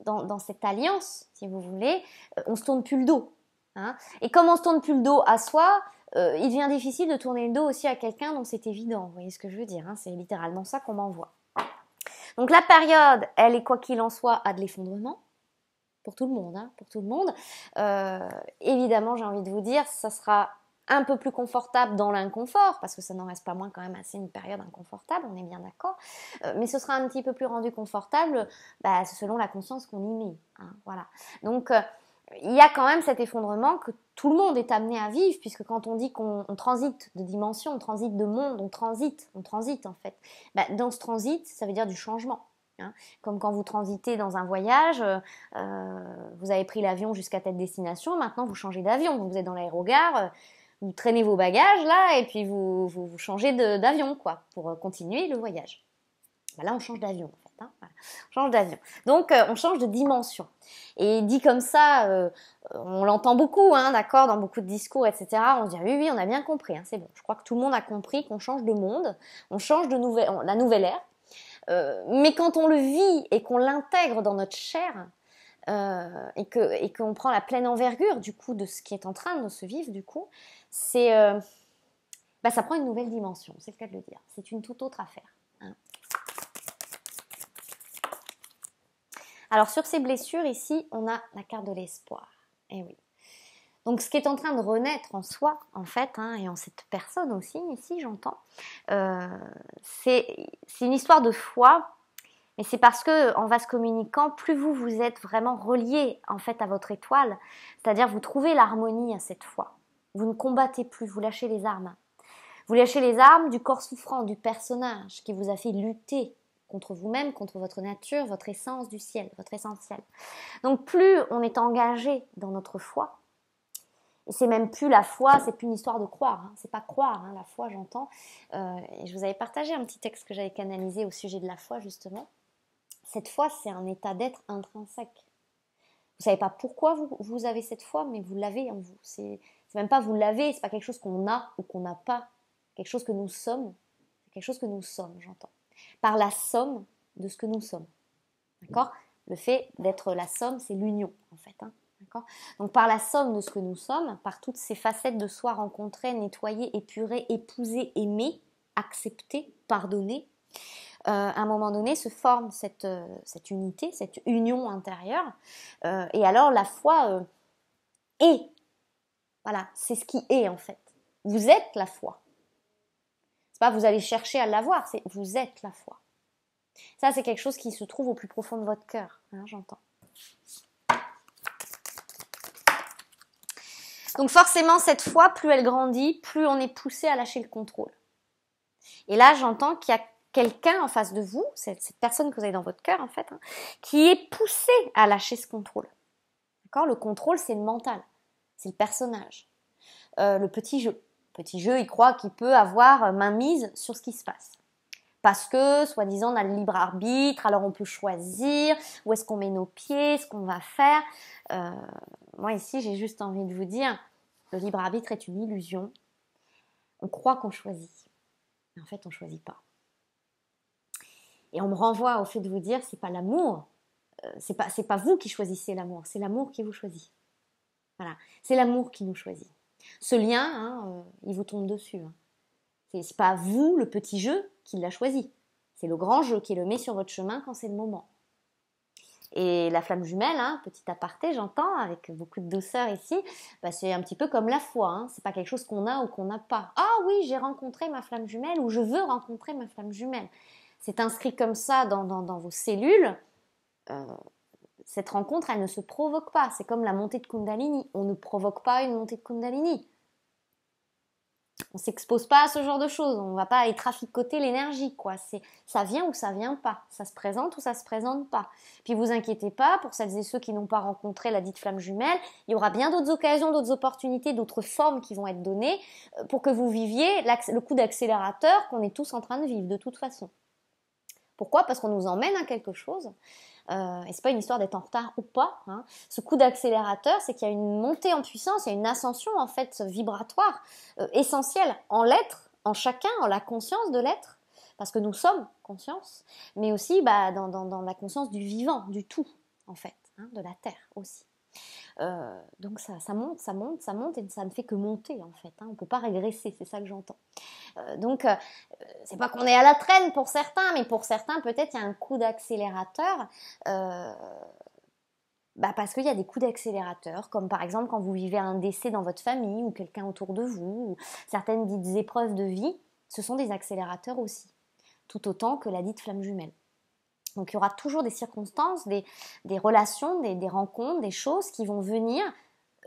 dans, cette alliance, si vous voulez, on euh, on se tourne plus le dos. Hein. et comme on se tourne plus le dos à soi, euh, il devient difficile de tourner le dos aussi à quelqu'un dont c'est évident. Vous voyez ce que je veux dire hein. C'est littéralement ça qu'on m'envoie. Donc la période, elle est quoi qu'il en soit à de l'effondrement pour tout le monde, hein, pour tout le monde. Euh, évidemment, j'ai envie de vous dire, ça sera un peu plus confortable dans l'inconfort, parce que ça n'en reste pas moins quand même assez une période inconfortable, on est bien d'accord, euh, mais ce sera un petit peu plus rendu confortable bah, selon la conscience qu'on y met. voilà. Donc, il y a quand même cet effondrement que tout le monde est amené à vivre, puisque quand on dit qu'on transite de dimension, on transite de monde, on transite, on transite en fait. Bah, dans ce transit, ça veut dire du changement. Hein. Comme quand vous transitez dans un voyage, euh, vous avez pris l'avion jusqu'à telle destination, maintenant vous changez d'avion, vous êtes dans l'aérogare, euh, vous traînez vos bagages là, et puis vous, changez d'avion, quoi, pour euh, continuer le voyage. Bah, là, on change d'avion Hein. on change d'avion. Donc euh, on change de dimension. Et dit comme ça, euh, on l'entend beaucoup, hein, d'accord, dans beaucoup de discours, etc. On se dit oui, oui, on a bien compris, hein, c'est bon. Je crois que tout le monde a compris qu'on change de monde, on change de la nouvelle ère. Euh, mais quand on le vit et qu'on l'intègre dans notre chair, et qu'on et prend la pleine envergure du coup de ce qui est en train de se vivre du coup, c'est bah, ça prend une nouvelle dimension, c'est le cas de le dire. C'est une toute autre affaire. Alors sur ces blessures, ici, on a la carte de l'espoir. Eh oui. Donc ce qui est en train de renaître en soi, en fait, hein, et en cette personne aussi, ici j'entends, euh, c'est une histoire de foi, mais c'est parce que en va se communiquant, plus vous vous êtes vraiment relié en fait à votre étoile, c'est-à-dire vous trouvez l'harmonie à cette foi. Vous ne combattez plus, vous lâchez les armes. Vous lâchez les armes du corps souffrant, du personnage qui vous a fait lutter contre vous-même, contre votre nature, votre essence du ciel, votre essentiel. Donc plus on est engagé dans notre foi, et c'est même plus la foi, c'est plus une histoire de croire, hein. c'est pas croire, hein. la foi j'entends. Euh, et je vous avais partagé un petit texte que j'avais canalisé au sujet de la foi justement. Cette foi, c'est un état d'être intrinsèque. Vous savez pas pourquoi vous, vous avez cette foi, mais vous l'avez en vous. C'est même pas vous l'avez, c'est pas quelque chose qu'on a ou qu'on n'a pas. Quelque chose que nous sommes, c'est quelque chose que nous sommes, j'entends par la somme de ce que nous sommes. D'accord Le fait d'être la somme, c'est l'union, en fait. Hein. D'accord Donc par la somme de ce que nous sommes, par toutes ces facettes de soi rencontrées, nettoyées, épurées, épousées, aimées, acceptées, pardonnées, euh, à un moment donné se forme cette, euh, cette unité, cette union intérieure. Euh, et alors la foi est. Voilà, c'est ce qui est en fait. Vous êtes la foi. C'est pas vous allez chercher à l'avoir, c'est vous êtes la foi. Ça, c'est quelque chose qui se trouve au plus profond de votre cœur, hein, j'entends. Donc forcément, cette foi, plus elle grandit, plus on est poussé à lâcher le contrôle. Et là, j'entends qu'il y a quelqu'un en face de vous, cette, personne que vous avez dans votre cœur en fait, hein, qui est poussé à lâcher ce contrôle. D'accord Le contrôle, c'est le mental, c'est le personnage, euh, le petit jeu. Petit jeu, il croit qu'il peut avoir euh, mainmise mise sur ce qui se passe. Parce que, soi-disant, on a le libre arbitre, alors on peut choisir où est-ce qu'on met nos pieds, ce qu'on va faire. Euh, moi, ici, j'ai juste envie de vous dire, le libre arbitre est une illusion. On croit qu'on choisit, mais en fait, on ne choisit pas. Et on me renvoie au fait de vous dire, c'est pas l'amour, euh, c'est pas, pas vous qui choisissez l'amour, c'est l'amour qui vous choisit. Voilà, c'est l'amour qui nous choisit. Ce lien, hein, euh, il vous tombe dessus. Hein. Ce C'est pas vous, le petit jeu, qui l'a choisi. C'est le grand jeu qui le met sur votre chemin quand c'est le moment. Et la flamme jumelle, hein, petit aparté, j'entends, avec beaucoup de douceur ici, bah, c'est un petit peu comme la foi. Hein. C'est pas quelque chose qu'on a ou qu'on n'a pas. Ah oui, j'ai rencontré ma flamme jumelle ou je veux rencontrer ma flamme jumelle. C'est inscrit comme ça dans, vos cellules. Euh, cette rencontre, elle ne se provoque pas. C'est comme la montée de Kundalini. On ne provoque pas une montée de Kundalini. On s'expose pas à ce genre de choses. On ne va pas aller traficoter l'énergie, quoi. ça vient ou ça vient pas. Ça se présente ou ça se présente pas. Puis vous inquiétez pas, pour celles et ceux qui n'ont pas rencontré la dite flamme jumelle, il y aura bien d'autres occasions, d'autres opportunités, d'autres formes qui vont être données euh, pour que vous viviez le coup d'accélérateur qu'on est tous en train de vivre de toute façon. Pourquoi Parce qu'on nous emmène à quelque chose. Euh, et c'est pas une histoire d'être en retard ou pas. Hein. Ce coup d'accélérateur, c'est qu'il y a une montée en puissance, il y a une ascension en fait vibratoire euh, essentielle en l'être, en chacun, en la conscience de l'être, parce que nous sommes conscience, mais aussi bah, dans, la conscience du vivant, du tout en fait, hein, de la terre aussi. Euh, donc ça, monte, ça monte, ça monte, et ça ne fait que monter en fait. Hein. On ne peut pas régresser, c'est ça que j'entends. Euh, donc euh, c'est pas qu'on est à la traîne pour certains, mais pour certains peut-être il y a un coup d'accélérateur. Bah parce qu'il y a des coups d'accélérateur, comme par exemple quand vous vivez un décès dans votre famille ou quelqu'un autour de vous, ou certaines dites épreuves de vie, ce sont des accélérateurs aussi, tout autant que la dite flamme jumelle. Donc il y aura toujours des circonstances, des, relations, des, rencontres, des choses qui vont venir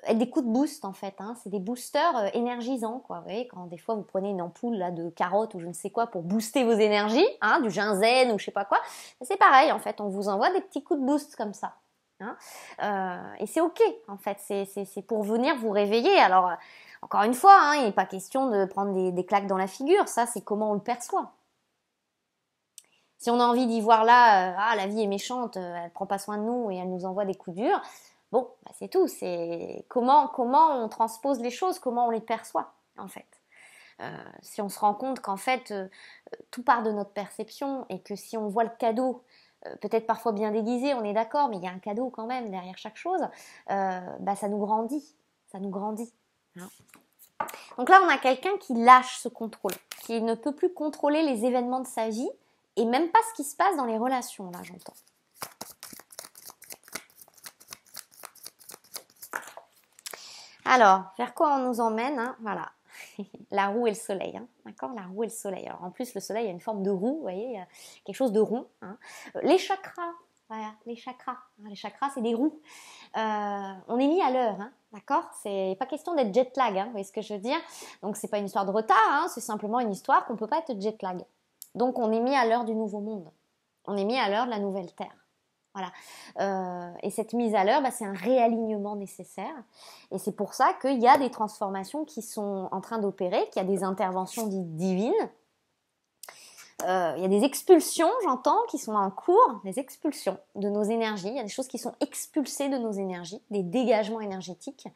être des coups de boost en fait. Hein. C'est des boosters euh, énergisants quoi. Vous voyez, quand des fois vous prenez une ampoule là, de carottes ou je ne sais quoi pour booster vos énergies, hein, du ginseng ou je sais pas quoi, ben, c'est pareil en fait. On vous envoie des petits coups de boost comme ça. Hein. Euh, et c'est ok en fait. C'est pour venir vous réveiller. Alors euh, encore une fois, il n'est pas question de prendre des claques dans la figure. Ça, c'est comment on le perçoit. Si on a envie d'y voir là, euh, ah, la vie est méchante, euh, elle prend pas soin de nous et elle nous envoie des coups durs, bon, bah, c'est tout. C'est comment, comment on transpose les choses, comment on les perçoit, en fait. Euh, si on se rend compte qu'en fait, tout part de notre perception et que si on voit le cadeau, peut-être parfois bien déguisé, on est d'accord, mais il y a un cadeau quand même derrière chaque chose, bah, ça nous grandit. Ça nous grandit. Hein. Donc là, on a quelqu'un qui lâche ce contrôle, qui ne peut plus contrôler les événements de sa vie, et même pas ce qui se passe dans les relations, là, j'entends. Alors, vers quoi on nous emmène hein Voilà, la roue et le soleil, hein. d'accord La roue et le soleil. Alors, en plus, le soleil a une forme de roue, vous voyez, euh, quelque chose de rond. Hein. Euh, les chakras, voilà, les chakras. Les chakras, c'est des roues. Euh, on est mis à l'heure, d'accord C'est pas question d'être jet lag, vous voyez ce que je veux dire Donc, c'est pas une histoire de retard, c'est simplement une histoire qu'on peut pas être jet lag, donc on est mis à l'heure du nouveau monde. On est mis à l'heure de la nouvelle terre. Voilà. Euh, et cette mise à l'heure, bah, c'est un réalignement nécessaire. Et c'est pour ça qu'il y a des transformations qui sont en train d'opérer, qu'il y a des interventions dites divines. Euh, il y a des expulsions, j'entends, qui sont en cours, des expulsions de nos énergies. Il y a des choses qui sont expulsées de nos énergies, des dégagements énergétiques,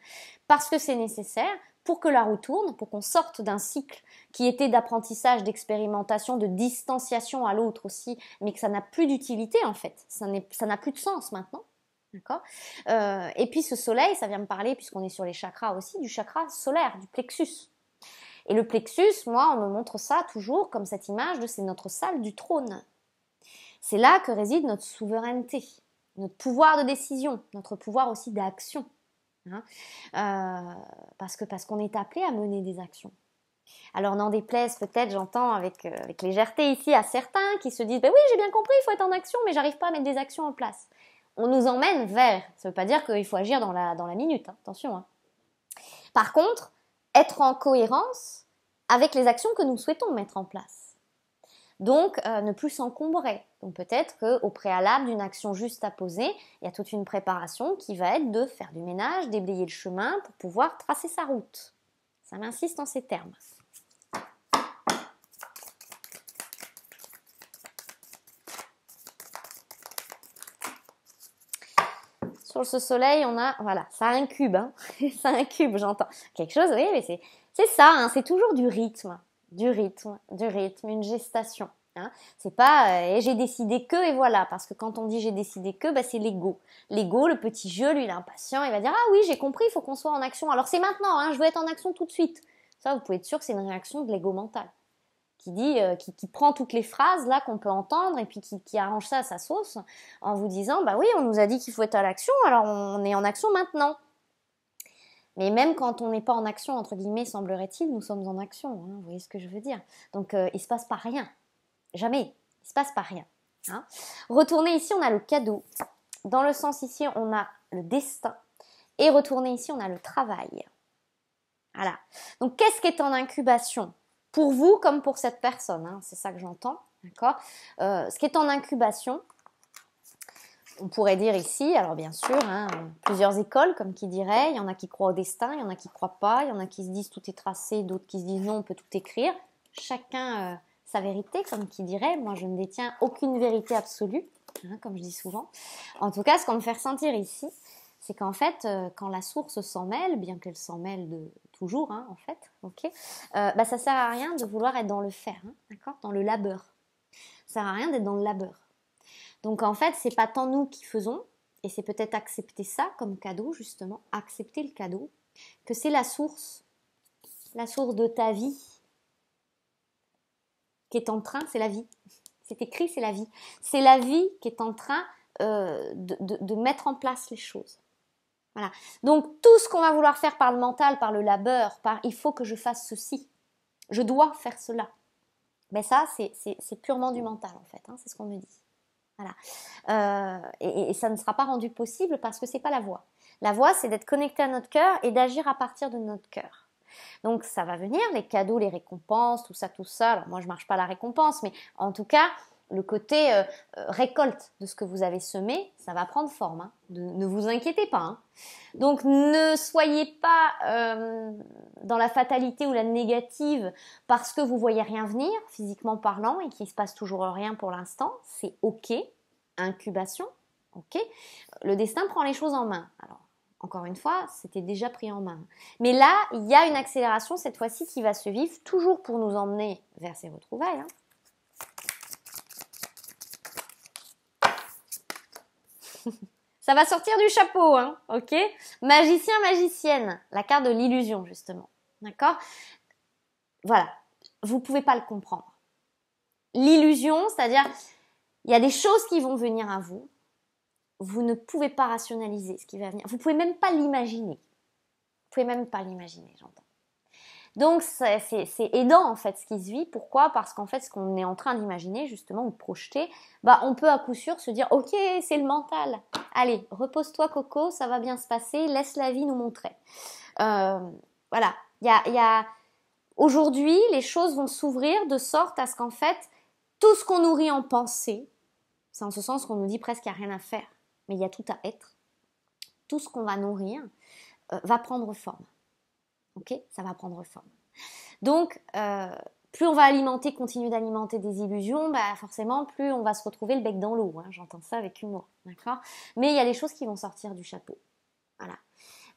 parce que c'est nécessaire pour que la roue tourne, pour qu'on sorte d'un cycle qui était d'apprentissage, d'expérimentation, de distanciation à l'autre aussi, mais que ça n'a plus d'utilité en fait, ça n'a plus de sens maintenant. Euh, et puis ce soleil, ça vient me parler, puisqu'on est sur les chakras aussi, du chakra solaire, du plexus. Et le plexus, moi, on me montre ça toujours comme cette image de c'est notre salle du trône. C'est là que réside notre souveraineté, notre pouvoir de décision, notre pouvoir aussi d'action. Hein. Euh, parce que parce qu'on est appelé à mener des actions. Alors n'en déplaise peut-être, j'entends avec, euh, avec, légèreté ici à certains qui se disent bah oui j'ai bien compris, il faut être en action, mais j'arrive pas à mettre des actions en place. On nous emmène vers. Ça ne veut pas dire qu'il faut agir dans la, dans la minute, hein. attention. Hein. Par contre, être en cohérence avec les actions que nous souhaitons mettre en place. Donc euh, ne plus s'encombrer, donc peut-être qu'au préalable d'une action juste à poser, il y a toute une préparation qui va être de faire du ménage, déblayer le chemin pour pouvoir tracer sa route. Ça m'insiste en ces termes. Sur ce soleil, on a, voilà, ça incube, hein ça cube, j'entends. Quelque chose, oui, mais c'est ça, hein, c'est toujours du rythme, du rythme, du rythme, une gestation. Hein. C'est pas euh, et j'ai décidé que et voilà, parce que quand on dit j'ai décidé que, bah, c'est l'ego. L'ego, le petit jeu, lui, l'impatient il va dire ah oui, j'ai compris, il faut qu'on soit en action. Alors c'est maintenant, hein, je veux être en action tout de suite. Ça, vous pouvez être sûr que c'est une réaction de l'ego mental qui dit, euh, qui, qui, prend toutes les phrases là qu'on peut entendre et puis qui, qui, arrange ça à sa sauce en vous disant bah oui, on nous a dit qu'il faut être à l'action, alors on est en action maintenant. Mais même quand on n'est pas en action, entre guillemets, semblerait-il, nous sommes en action. Hein, vous voyez ce que je veux dire Donc, euh, il ne se passe pas rien. Jamais. Il se passe pas rien. Hein. Hein. Retourner ici, on a le cadeau. Dans le sens ici, on a le destin. Et retourner ici, on a le travail. Voilà. Donc, qu'est-ce qui est en incubation Pour vous comme pour cette personne, hein, c'est ça que j'entends. D'accord euh, Ce qui est en incubation, on pourrait dire ici, alors bien sûr, plusieurs écoles, comme qui dirait, il y en a qui croient au destin, il y en a qui croient pas, il y en a qui se disent tout est tracé, d'autres qui se disent non, on peut tout écrire. Chacun. Euh, sa vérité, comme qui dirait, moi je ne détiens aucune vérité absolue, hein, comme je dis souvent. En tout cas, ce qu'on me fait ressentir ici, c'est qu'en fait, euh, quand la source s'en mêle, bien qu'elle s'en mêle de toujours, hein, en fait, ok, euh, bah, ça sert à rien de vouloir être dans le faire, hein, d'accord, dans le labeur. Ça sert à rien d'être dans le labeur. Donc en fait, c'est pas tant nous qui faisons, et c'est peut-être accepter ça comme cadeau justement, accepter le cadeau, que c'est la source, la source de ta vie, qui est en train, c'est la vie. C'est écrit, c'est la vie. C'est la vie qui est en train euh, de, mettre en place les choses. Voilà. Donc tout ce qu'on va vouloir faire par le mental, par le labeur, par il faut que je fasse ceci, je dois faire cela. Mais ben ça, c'est purement du mental en fait. Hein, c'est ce qu'on me dit. Voilà. Euh, et, ça ne sera pas rendu possible parce que c'est pas la voie. La voie, c'est d'être connecté à notre cœur et d'agir à partir de notre cœur. Donc ça va venir, les cadeaux, les récompenses, tout ça, tout ça. Alors moi je ne marche pas la récompense, mais en tout cas, le côté euh, euh, récolte de ce que vous avez semé, ça va prendre forme. Hein. ne vous inquiétez pas. Hein. Donc ne soyez pas euh, dans la fatalité ou la négative parce que vous voyez rien venir, physiquement parlant, et qu'il se passe toujours rien pour l'instant. C'est ok. Incubation, ok. Le destin prend les choses en main. Alors encore une fois, c'était déjà pris en main. Mais là, il y a une accélération cette fois-ci qui va se vivre, toujours pour nous emmener vers ces retrouvailles. Hein. Ça va sortir du chapeau, hein, ok Magicien, magicienne, la carte de l'illusion, justement. D'accord Voilà, vous ne pouvez pas le comprendre. L'illusion, c'est-à-dire, il y a des choses qui vont venir à vous, vous ne pouvez pas rationaliser ce qui va venir. Vous pouvez même pas l'imaginer. Vous pouvez même pas l'imaginer, j'entends. Donc c'est aidant en fait ce qui se vit. Pourquoi Parce qu'en fait ce qu'on est en train d'imaginer justement ou de projeter, bah on peut à coup sûr se dire ok c'est le mental. Allez repose-toi Coco, ça va bien se passer. Laisse la vie nous montrer. Euh, voilà. Il y a, aujourd'hui les choses vont s'ouvrir de sorte à ce qu'en fait tout ce qu'on nourrit en pensée, c'est en ce sens qu'on nous dit presque qu'il n'y a rien à faire mais il y a tout à être, tout ce qu'on va nourrir euh, va prendre forme. Ok Ça va prendre forme. Donc, euh, plus on va alimenter, continuer d'alimenter des illusions, bah forcément, plus on va se retrouver le bec dans l'eau. Hein. J'entends ça avec humour, d'accord Mais il y a des choses qui vont sortir du chapeau. Voilà.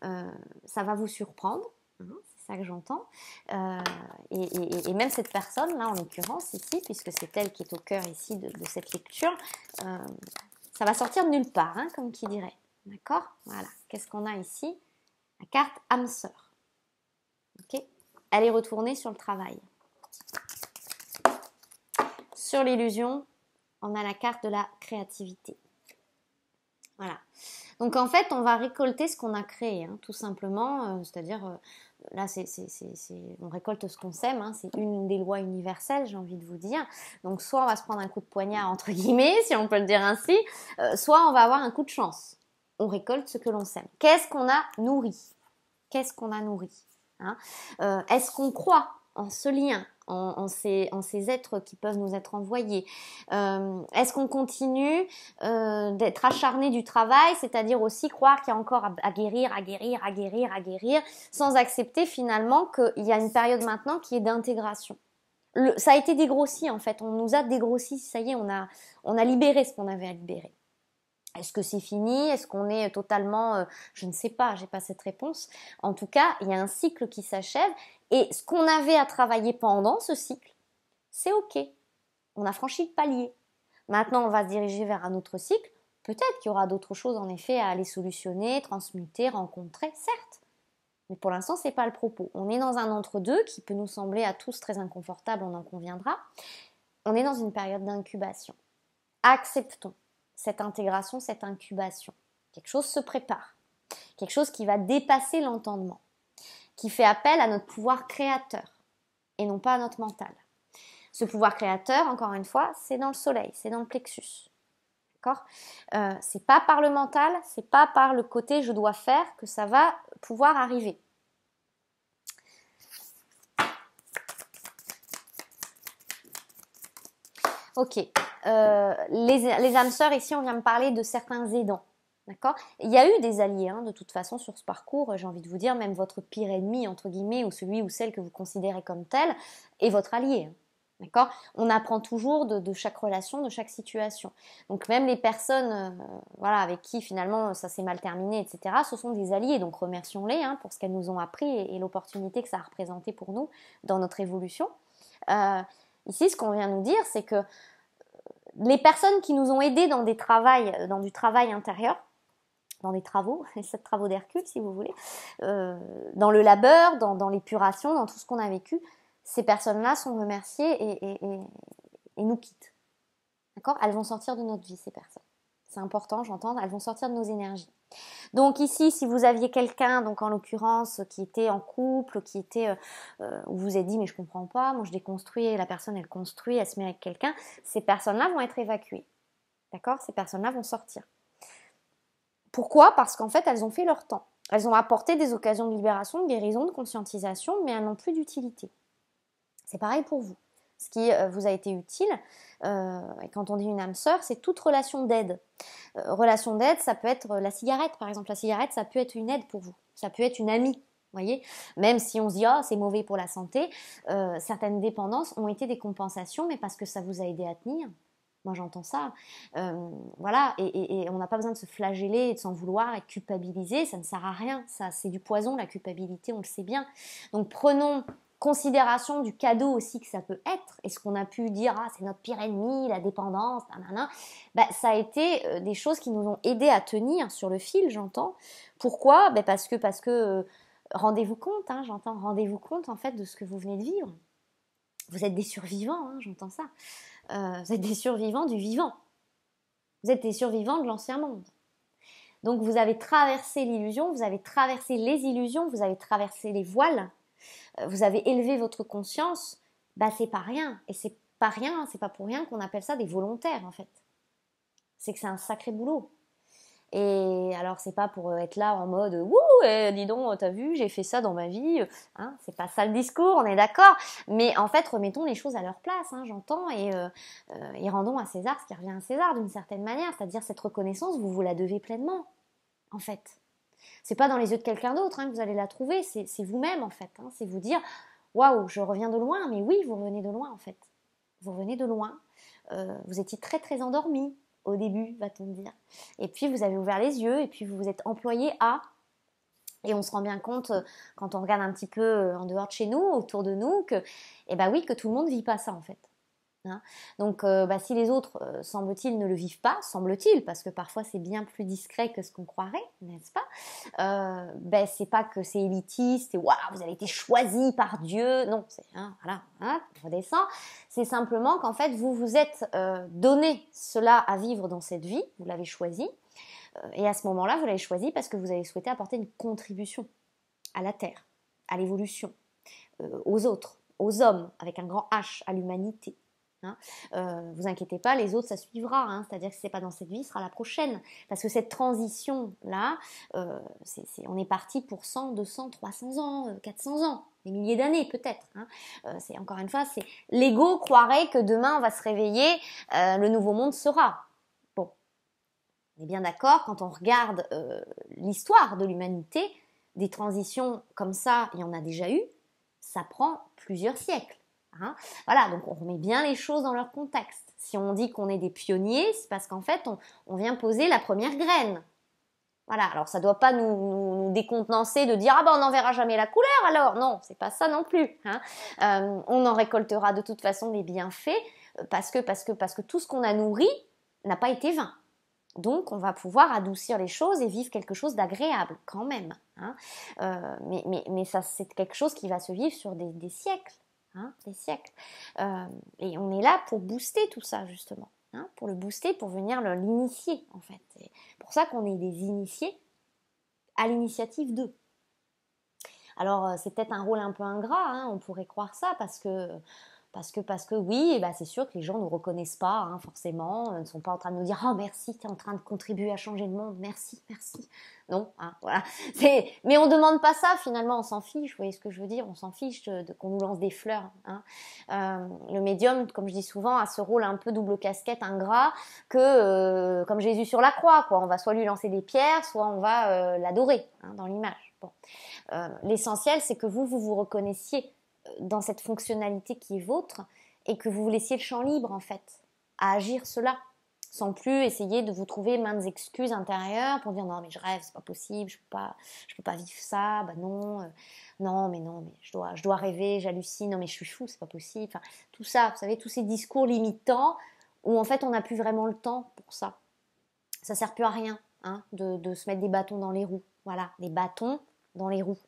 Euh, ça va vous surprendre, hein, c'est ça que j'entends. et, même cette personne, là, en l'occurrence, ici, puisque c'est elle qui est au cœur ici de, cette lecture, ça va sortir de nulle part, hein, comme qui dirait. D'accord Voilà. Qu'est-ce qu'on a ici La carte âme sœur. Ok Elle est retournée sur le travail. Sur l'illusion, on a la carte de la créativité. Voilà. Donc en fait, on va récolter ce qu'on a créé, hein, tout simplement. Euh, c'est-à-dire, euh, là, c'est, on récolte ce qu'on sème, hein, c'est une des lois universelles, j'ai envie de vous dire. Donc, soit on va se prendre un coup de poignard, entre guillemets, si on peut le dire ainsi, euh, soit on va avoir un coup de chance. On récolte ce que l'on sème. Qu'est-ce qu'on a nourri Qu'est-ce qu'on a nourri hein euh, Est-ce qu'on croit en ce lien en, ces, êtres qui peuvent nous être envoyés. Euh, est-ce qu'on continue euh, d'être acharné du travail, c'est-à-dire aussi croire qu'il y a encore à, guérir, à guérir, à guérir, à guérir, sans accepter finalement qu'il y a une période maintenant qui est d'intégration le, ça a été dégrossi en fait, on nous a dégrossi, ça y est, on a, on a libéré ce qu'on avait à libérer. Est-ce que c'est fini Est-ce qu'on est totalement... Euh, je ne sais pas, j'ai pas cette réponse. En tout cas, il y a un cycle qui s'achève et ce qu'on avait à travailler pendant ce cycle, c'est OK. On a franchi le palier. Maintenant, on va se diriger vers un autre cycle. Peut-être qu'il y aura d'autres choses, en effet, à aller solutionner, transmuter, rencontrer, certes. Mais pour l'instant, ce n'est pas le propos. On est dans un entre-deux qui peut nous sembler à tous très inconfortable, on en conviendra. On est dans une période d'incubation. Acceptons cette intégration, cette incubation. Quelque chose se prépare. Quelque chose qui va dépasser l'entendement qui fait appel à notre pouvoir créateur et non pas à notre mental. Ce pouvoir créateur, encore une fois, c'est dans le soleil, c'est dans le plexus. D'accord euh, C'est pas par le mental, c'est pas par le côté je dois faire que ça va pouvoir arriver. Ok. Euh, les, les âmes sœurs, ici, on vient me parler de certains aidants. D'accord Il y a eu des alliés, hein, de toute façon, sur ce parcours. J'ai envie de vous dire, même votre pire ennemi, entre guillemets, ou celui ou celle que vous considérez comme tel, est votre allié. Hein. D'accord On apprend toujours de, chaque relation, de chaque situation. Donc même les personnes euh, voilà, avec qui finalement ça s'est mal terminé, etc., ce sont des alliés. Donc remercions-les hein, pour ce qu'elles nous ont appris et, l'opportunité que ça a représenté pour nous dans notre évolution. Euh, ici, ce qu'on vient nous dire, c'est que les personnes qui nous ont aidés dans, des travails, dans du travail intérieur, dans des travaux, les sept travaux d'Hercule si vous voulez, euh, dans le labeur, dans, dans l'épuration, dans tout ce qu'on a vécu, ces personnes-là sont remerciées et, et, nous quittent. D'accord Elles vont sortir de notre vie, ces personnes. C'est important, j'entends, elles vont sortir de nos énergies. Donc ici, si vous aviez quelqu'un, donc en l'occurrence, qui était en couple, qui était, euh, vous euh, vous êtes dit mais je comprends pas, moi je déconstruis, la personne elle construit, elle se met avec quelqu'un, ces personnes-là vont être évacuées, d'accord Ces personnes-là vont sortir. Pourquoi Parce qu'en fait, elles ont fait leur temps. Elles ont apporté des occasions de libération, de guérison, de conscientisation, mais elles n'ont plus d'utilité. C'est pareil pour vous. Ce qui euh, vous a été utile, euh, et quand on dit une âme sœur, c'est toute relation d'aide. Euh, relation d'aide, ça peut être la cigarette, par exemple. La cigarette, ça peut être une aide pour vous. Ça peut être une amie, voyez Même si on se dit, ah, c'est mauvais pour la santé, certaines dépendances ont été des compensations, mais parce que ça vous a aidé à tenir, moi, j'entends ça. Euh, voilà, et, on n'a pas besoin de se flageller et de s'en vouloir et de culpabiliser. Ça ne sert à rien. Ça, c'est du poison, la culpabilité, on le sait bien. Donc, prenons considération du cadeau aussi que ça peut être, est ce qu'on a pu dire, ah, c'est notre pire ennemi, la dépendance, bah, ça a été euh, des choses qui nous ont aidés à tenir sur le fil, j'entends. Pourquoi bah, Parce que, parce que euh, rendez-vous compte, hein, j'entends, rendez-vous compte en fait de ce que vous venez de vivre. Vous êtes des survivants, hein, j'entends ça. Euh, vous êtes des survivants du vivant. Vous êtes des survivants de l'ancien monde. Donc vous avez traversé l'illusion, vous avez traversé les illusions, vous avez traversé les voiles, euh, vous avez élevé votre conscience, bah c'est pas rien. Et c'est pas rien, c'est pas pour rien qu'on appelle ça des volontaires en fait. C'est que c'est un sacré boulot. Et alors, c'est pas pour euh, être là en mode Wouh, eh, dis donc, euh, t'as vu, j'ai fait ça dans ma vie. Euh, hein, c'est pas ça le discours, on est d'accord. Mais en fait, remettons les choses à leur place, hein, j'entends, et, rendons à César ce qui revient à César d'une certaine manière. C'est-à-dire, cette reconnaissance, vous vous la devez pleinement, en fait. C'est pas dans les yeux de quelqu'un d'autre hein, que vous allez la trouver, c'est vous-même, en fait. Hein. c'est vous dire Waouh, je reviens de loin. Mais oui, vous revenez de loin, en fait. Vous revenez de loin. vous étiez très, très endormi au début, va-t-on dire. Et puis vous avez ouvert les yeux et puis vous vous êtes employé à et on se rend bien compte euh, quand on regarde un petit peu euh, en dehors de chez nous, autour de nous, que, eh ben oui, que tout le monde ne vit pas ça en fait. Hein. Donc, euh, bah, si les autres, semblent euh, semble-t-il, ne le vivent pas, semble-t-il, parce que parfois c'est bien plus discret que ce qu'on croirait, n'est-ce pas euh, Ben, c'est pas que c'est élitiste et waouh, vous avez été choisi par Dieu. Non, c'est hein, voilà, hein, redescend. C'est simplement qu'en fait, vous vous êtes donné cela à vivre dans cette vie, vous l'avez choisi, et à ce moment-là, vous l'avez choisi parce que vous avez souhaité apporter une contribution à la terre, à l'évolution, aux autres, aux hommes, avec un grand H, à l'humanité. Hein. Euh, vous inquiétez pas, les autres, ça suivra. Hein. C'est-à-dire que si ce n'est pas dans cette vie, ce sera la prochaine. Parce que cette transition-là, euh, on est parti pour 100, 200, 300 ans, 400 euh, ans, des milliers d'années peut-être. Hein. Encore une fois, c'est l'ego croirait que demain, on va se réveiller, le nouveau monde sera. Bon, on est bien d'accord, quand on regarde l'histoire de l'humanité, des transitions comme ça, il y en a déjà eu, ça prend plusieurs siècles. Hein. voilà, donc on remet bien les choses dans leur contexte. Si on dit qu'on est des pionniers, c'est parce qu'en fait, on, vient poser la première graine. Voilà, alors ça ne doit pas nous, décontenancer de dire ah ben on n'en verra jamais la couleur alors non c'est pas ça non plus hein. euh, on en récoltera de toute façon les bienfaits euh, parce que tout ce qu'on a nourri n'a pas été vain donc, on va pouvoir adoucir les choses et vivre quelque chose d'agréable quand même. Hein. Euh, mais, ça, c'est quelque chose qui va se vivre sur des siècles hein, des siècles. Euh, et on est là pour booster tout ça, justement, hein, pour le booster, pour venir l'initier, en fait. C'est pour ça qu'on est des initiés à l'initiative d'eux. Alors, euh, c'est peut-être un rôle un peu ingrat, hein, on pourrait croire ça, parce que parce que, parce que oui, et eh ben, c'est sûr que les gens ne nous reconnaissent pas, hein, forcément, euh, ne sont pas en train de nous dire Oh merci, tu es en train de contribuer à changer le monde, merci, merci. Non, hein, voilà. Mais on ne demande pas ça, finalement, on s'en fiche, vous voyez ce que je veux dire On s'en fiche qu'on nous lance des fleurs. Hein. Euh, le médium, comme je dis souvent, a ce rôle un peu double casquette, ingrat, que euh, comme Jésus sur la croix, quoi. On va soit lui lancer des pierres, soit on va l'adorer hein, dans l'image. L'essentiel, c'est que vous, vous vous reconnaissiez dans cette fonctionnalité qui est vôtre et que vous vous laissiez le champ libre en fait à agir cela sans plus essayer de vous trouver maintes excuses intérieures pour dire non mais je rêve c'est pas possible je peux pas je peux pas vivre ça bah non euh, non mais non mais je dois je dois rêver j'hallucine non mais je suis fou c'est pas possible enfin, tout ça vous savez tous ces discours limitants où en fait on n'a plus vraiment le temps pour ça ça sert plus à rien hein, de, de se mettre des bâtons dans les roues voilà des bâtons dans les roues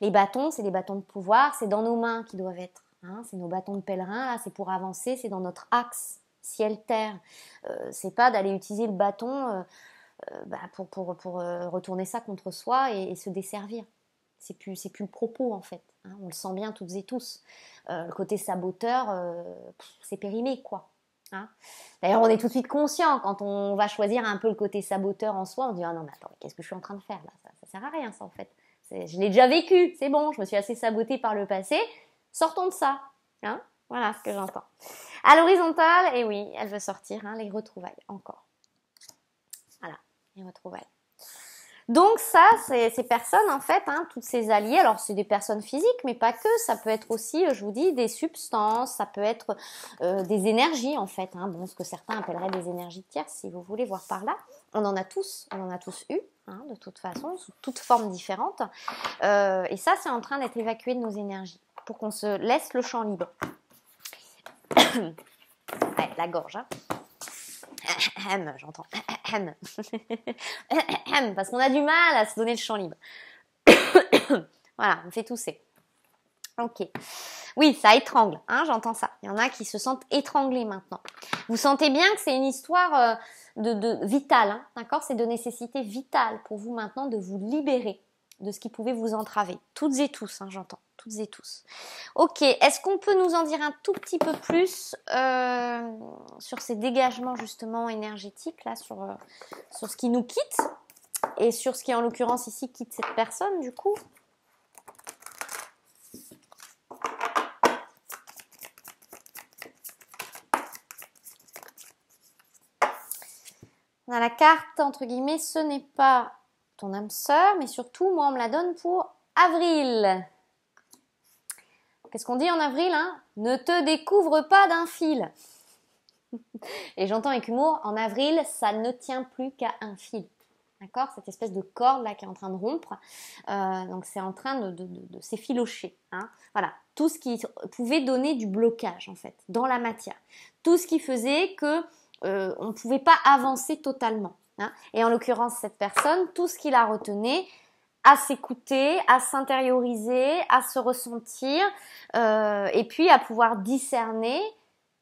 les bâtons, c'est des bâtons de pouvoir, c'est dans nos mains qui doivent être. Hein, c'est nos bâtons de pèlerin, c'est pour avancer, c'est dans notre axe ciel-terre. Euh, c'est pas d'aller utiliser le bâton euh, euh, bah, pour, retourner ça contre soi et, se desservir. C'est plus, plus le propos en fait. Hein. on le sent bien toutes et tous. le côté saboteur, c'est périmé quoi. Hein. D'ailleurs, on est tout de suite conscient quand on va choisir un peu le côté saboteur en soi. On se dit ah non mais attends, qu'est-ce que je suis en train de faire ça, ça, sert à rien ça en fait je l'ai déjà vécu, c'est bon, je me suis assez sabotée par le passé. Sortons de ça. Hein voilà ce que j'entends. À l'horizontale, et eh oui, elle veut sortir, hein, les retrouvailles, encore. Voilà, les retrouvailles. Donc ça, ces personnes, en fait, hein, toutes ces alliées, alors c'est des personnes physiques, mais pas que, ça peut être aussi, euh, je vous dis, des substances, ça peut être euh, des énergies, en fait, hein, bon, ce que certains appelleraient des énergies tierces, si vous voulez voir par là. On en a tous, on en a tous eu, Hein, de toute façon, sous toutes formes différentes. Euh, et ça, c'est en train d'être évacué de nos énergies pour qu'on se laisse le champ libre. la gorge. Hein. J'entends. Parce qu'on a du mal à se donner le champ libre. voilà, on fait tousser. Ok. Oui, ça étrangle, hein, j'entends ça. Il y en a qui se sentent étranglés maintenant. Vous sentez bien que c'est une histoire... Euh, de, vital, hein, d'accord C'est de nécessité vitale pour vous maintenant de vous libérer de ce qui pouvait vous entraver. Toutes et tous, hein, j'entends. Toutes et tous. Ok, est-ce qu'on peut nous en dire un tout petit peu plus euh, sur ces dégagements justement énergétiques, là, sur, euh, sur ce qui nous quitte et sur ce qui en l'occurrence ici quitte cette personne du coup la carte, entre guillemets, ce n'est pas ton âme sœur, mais surtout, moi, on me la donne pour avril. Qu'est-ce qu'on dit en avril hein Ne te découvre pas d'un fil. Et j'entends avec humour, en avril, ça ne tient plus qu'à un fil. D'accord Cette espèce de corde là qui est en train de rompre. Euh, donc c'est en train de, de, s'effilocher. Hein. voilà. Tout ce qui pouvait donner du blocage en fait dans la matière. Tout ce qui faisait que euh, on ne pouvait pas avancer totalement. Hein. Et en l'occurrence, cette personne, tout ce qu'il a retenait, à s'écouter, à s'intérioriser, à se ressentir, euh, et puis à pouvoir discerner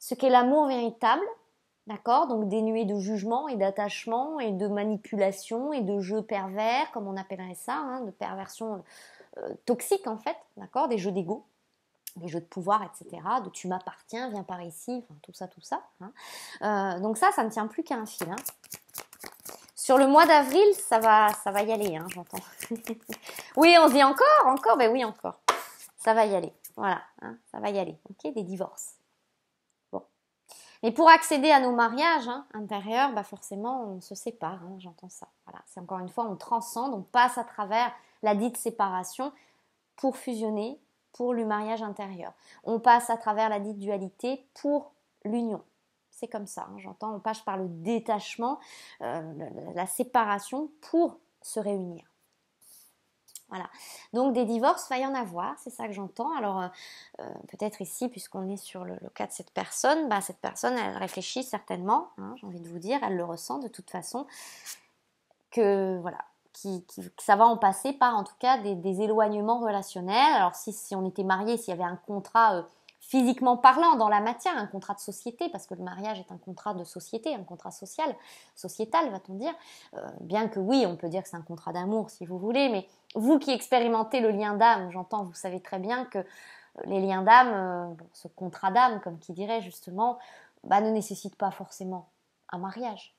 ce qu'est l'amour véritable, d'accord Donc dénué de jugement et d'attachement et de manipulation et de jeux pervers, comme on appellerait ça, hein, de perversion euh, toxique en fait, d'accord Des jeux d'ego, les jeux de pouvoir, etc. De tu m'appartiens, viens par ici, tout ça, tout ça. Hein. Euh, donc ça, ça ne tient plus qu'à un fil. Hein. Sur le mois d'avril, ça va, ça va y aller, hein, j'entends. oui, on dit encore, encore, ben oui, encore. Ça va y aller, voilà, ça va y aller. Ok, des divorces. Bon. Mais pour accéder à nos mariages intérieurs, bah forcément, on se sépare, j'entends ça. Voilà, c'est encore une fois, on transcende, on passe à travers la dite séparation pour fusionner pour le mariage intérieur. On passe à travers la dite dualité pour l'union. C'est comme ça, hein, j'entends, on passe par le détachement, euh, la séparation pour se réunir. Voilà. Donc des divorces, va y en avoir, c'est ça que j'entends. Alors euh, euh, peut-être ici, puisqu'on est sur le, cas de cette personne, bah, cette personne, elle réfléchit certainement, hein, j'ai envie de vous dire, elle le ressent de toute façon, que voilà, qui, ça va en passer par en tout cas des, éloignements relationnels. Alors si, on était marié, s'il y avait un contrat euh, physiquement parlant dans la matière, un contrat de société, parce que le mariage est un contrat de société, un contrat social, sociétal va-t-on dire, euh, bien que oui, on peut dire que c'est un contrat d'amour si vous voulez, mais vous qui expérimentez le lien d'âme, j'entends, vous savez très bien que euh, les liens d'âme, ce contrat d'âme, comme qui dirait justement, bah, ne nécessite pas forcément un mariage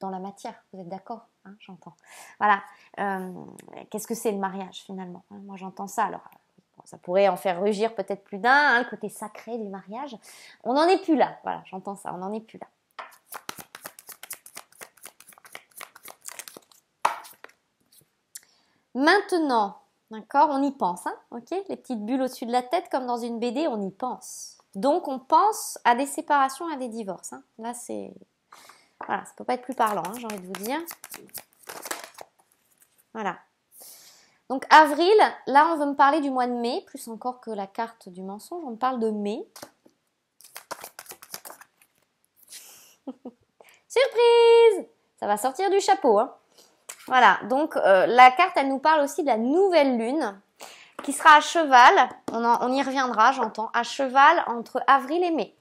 dans la matière. Vous êtes d'accord hein, J'entends. Voilà. Euh, qu'est-ce que c'est le mariage finalement hein Moi j'entends ça. Alors euh, ça pourrait en faire rugir peut-être plus d'un, hein, le côté sacré du mariage. On n'en est plus là. Voilà, j'entends ça. On n'en est plus là. Maintenant, d'accord, on y pense, hein, ok Les petites bulles au-dessus de la tête, comme dans une BD, on y pense. Donc, on pense à des séparations, à des divorces. Là, c'est voilà, ça peut pas être plus parlant, hein, j'ai envie de vous dire. Voilà. Donc avril, là on veut me parler du mois de mai, plus encore que la carte du mensonge, on me parle de mai. Surprise Ça va sortir du chapeau. Hein. Voilà, donc euh, la carte, elle nous parle aussi de la nouvelle lune qui sera à cheval, on y reviendra j'entends, à cheval entre avril et mai.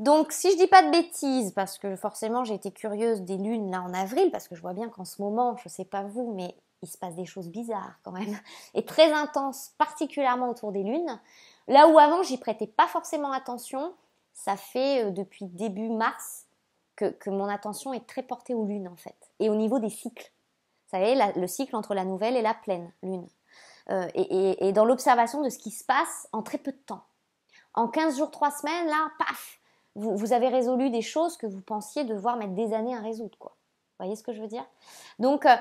Donc, si je dis pas de bêtises, parce que forcément j'ai été curieuse des lunes là en avril, parce que je vois bien qu'en ce moment, je sais pas vous, mais il se passe des choses bizarres quand même, et très intenses, particulièrement autour des lunes. Là où avant j'y prêtais pas forcément attention, ça fait euh, depuis début mars que, que, mon attention est très portée aux lunes en fait, et au niveau des cycles. Vous savez, le cycle entre la nouvelle et la pleine lune. Euh, et, et, et dans l'observation de ce qui se passe en très peu de temps. En 15 jours, 3 semaines, là, paf, vous, avez résolu des choses que vous pensiez devoir mettre des années à résoudre, quoi. Vous voyez ce que je veux dire Donc, euh,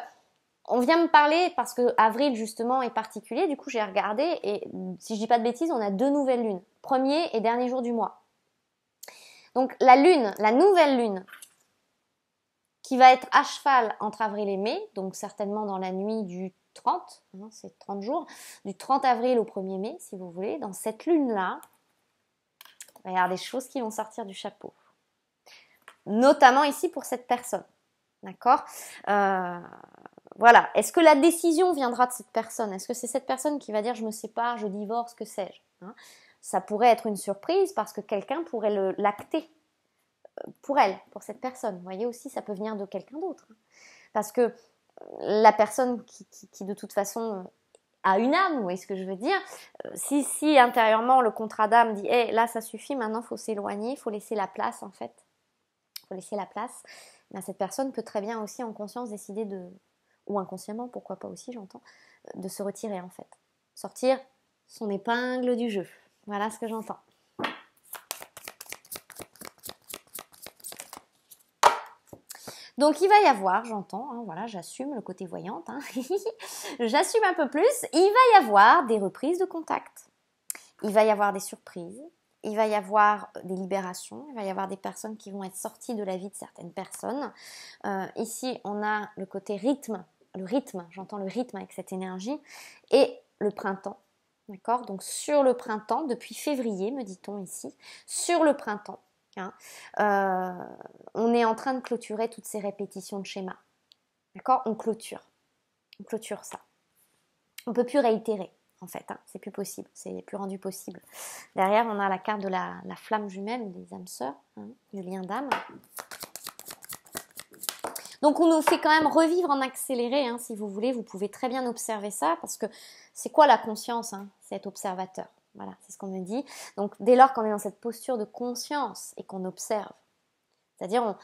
on vient me parler parce que avril justement est particulier. Du coup, j'ai regardé et si je dis pas de bêtises, on a deux nouvelles lunes, premier et dernier jour du mois. Donc la lune, la nouvelle lune, qui va être à cheval entre avril et mai, donc certainement dans la nuit du 30, hein, c'est 30 jours, du 30 avril au 1er mai, si vous voulez, dans cette lune là, va y des choses qui vont sortir du chapeau. Notamment ici pour cette personne. D'accord euh, Voilà. Est-ce que la décision viendra de cette personne Est-ce que c'est cette personne qui va dire je me sépare, je divorce, que sais-je hein Ça pourrait être une surprise parce que quelqu'un pourrait l'acter euh, pour elle, pour cette personne. Vous voyez aussi, ça peut venir de quelqu'un d'autre. Parce que euh, la personne qui, de toute façon à une âme, vous voyez ce que je veux dire euh, si, si intérieurement le contrat d'âme dit Eh là ça suffit, maintenant faut s'éloigner, faut laisser la place en fait, faut laisser la place, ben, cette personne peut très bien aussi en conscience décider de, ou inconsciemment, pourquoi pas aussi j'entends, euh, de se retirer en fait. Sortir son épingle du jeu. Voilà ce que j'entends. Donc il va y avoir, j'entends, hein, voilà, j'assume le côté voyante, hein, j'assume un peu plus, il va y avoir des reprises de contact, il va y avoir des surprises, il va y avoir euh, des libérations, il va y avoir des personnes qui vont être sorties de la vie de certaines personnes. Euh, ici, on a le côté rythme, le rythme, j'entends le rythme avec cette énergie, et le printemps. D'accord Donc sur le printemps, depuis février, me dit-on ici, sur le printemps, Hein. Euh, on est en train de clôturer toutes ces répétitions de schéma. D'accord On clôture. On clôture ça. On ne peut plus réitérer, en fait. Hein. C'est plus possible. C'est plus rendu possible. Derrière, on a la carte de la, flamme jumelle, des âmes sœurs, hein, le du lien d'âme. Donc on nous fait quand même revivre en accéléré, si vous voulez, vous pouvez très bien observer ça, parce que c'est quoi la conscience, cet observateur voilà, c'est ce qu'on me dit. Donc dès lors qu'on est dans cette posture de conscience et qu'on observe, c'est-à-dire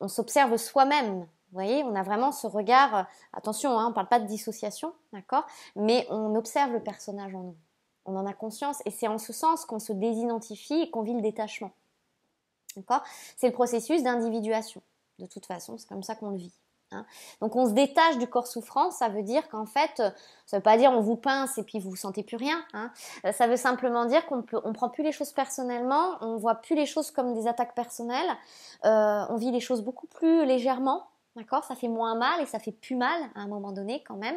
on, s'observe soi-même, vous voyez, on a vraiment ce regard, attention, hein, on ne parle pas de dissociation, d'accord Mais on observe le personnage en nous, on en a conscience et c'est en ce sens qu'on se désidentifie et qu'on vit le détachement. D'accord C'est le processus d'individuation, de toute façon, c'est comme ça qu'on le vit. Hein. Donc on se détache du corps souffrant, ça veut dire qu'en fait, euh, ça veut pas dire on vous pince et puis vous sentez plus rien. Hein. Euh, ça veut simplement dire qu'on peut, prend plus les choses personnellement, on voit plus les choses comme des attaques personnelles, euh, on vit les choses beaucoup plus légèrement. D'accord Ça fait moins mal et ça fait plus mal à un moment donné quand même.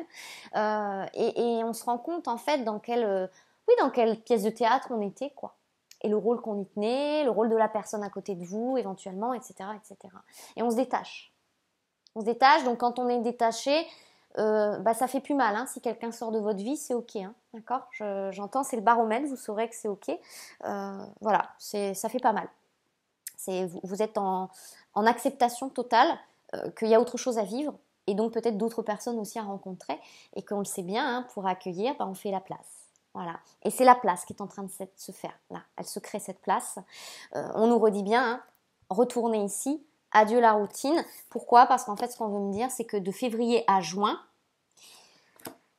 et, on se rend compte en fait dans quelle, oui, dans quelle pièce de théâtre on était, quoi et le rôle qu'on y tenait, le rôle de la personne à côté de vous, éventuellement, etc., etc. Et on se détache on se détache. Donc quand on est détaché, euh, bah, ça fait plus mal. Hein. Si quelqu'un sort de votre vie, c'est ok. Hein. D'accord J'entends, c'est le baromètre, vous saurez que c'est ok. Euh, voilà, ça fait pas mal. Vous, vous êtes en, acceptation totale euh, qu'il y a autre chose à vivre et donc peut-être d'autres personnes aussi à rencontrer et qu'on le sait bien, hein, pour accueillir, bah, on fait la place. Voilà. Et c'est la place qui est en train de se faire là. Elle se crée cette place. Euh, on nous redit bien, retournez ici, adieu la routine. Pourquoi Parce qu'en fait, ce qu'on veut me dire, c'est que de février à juin,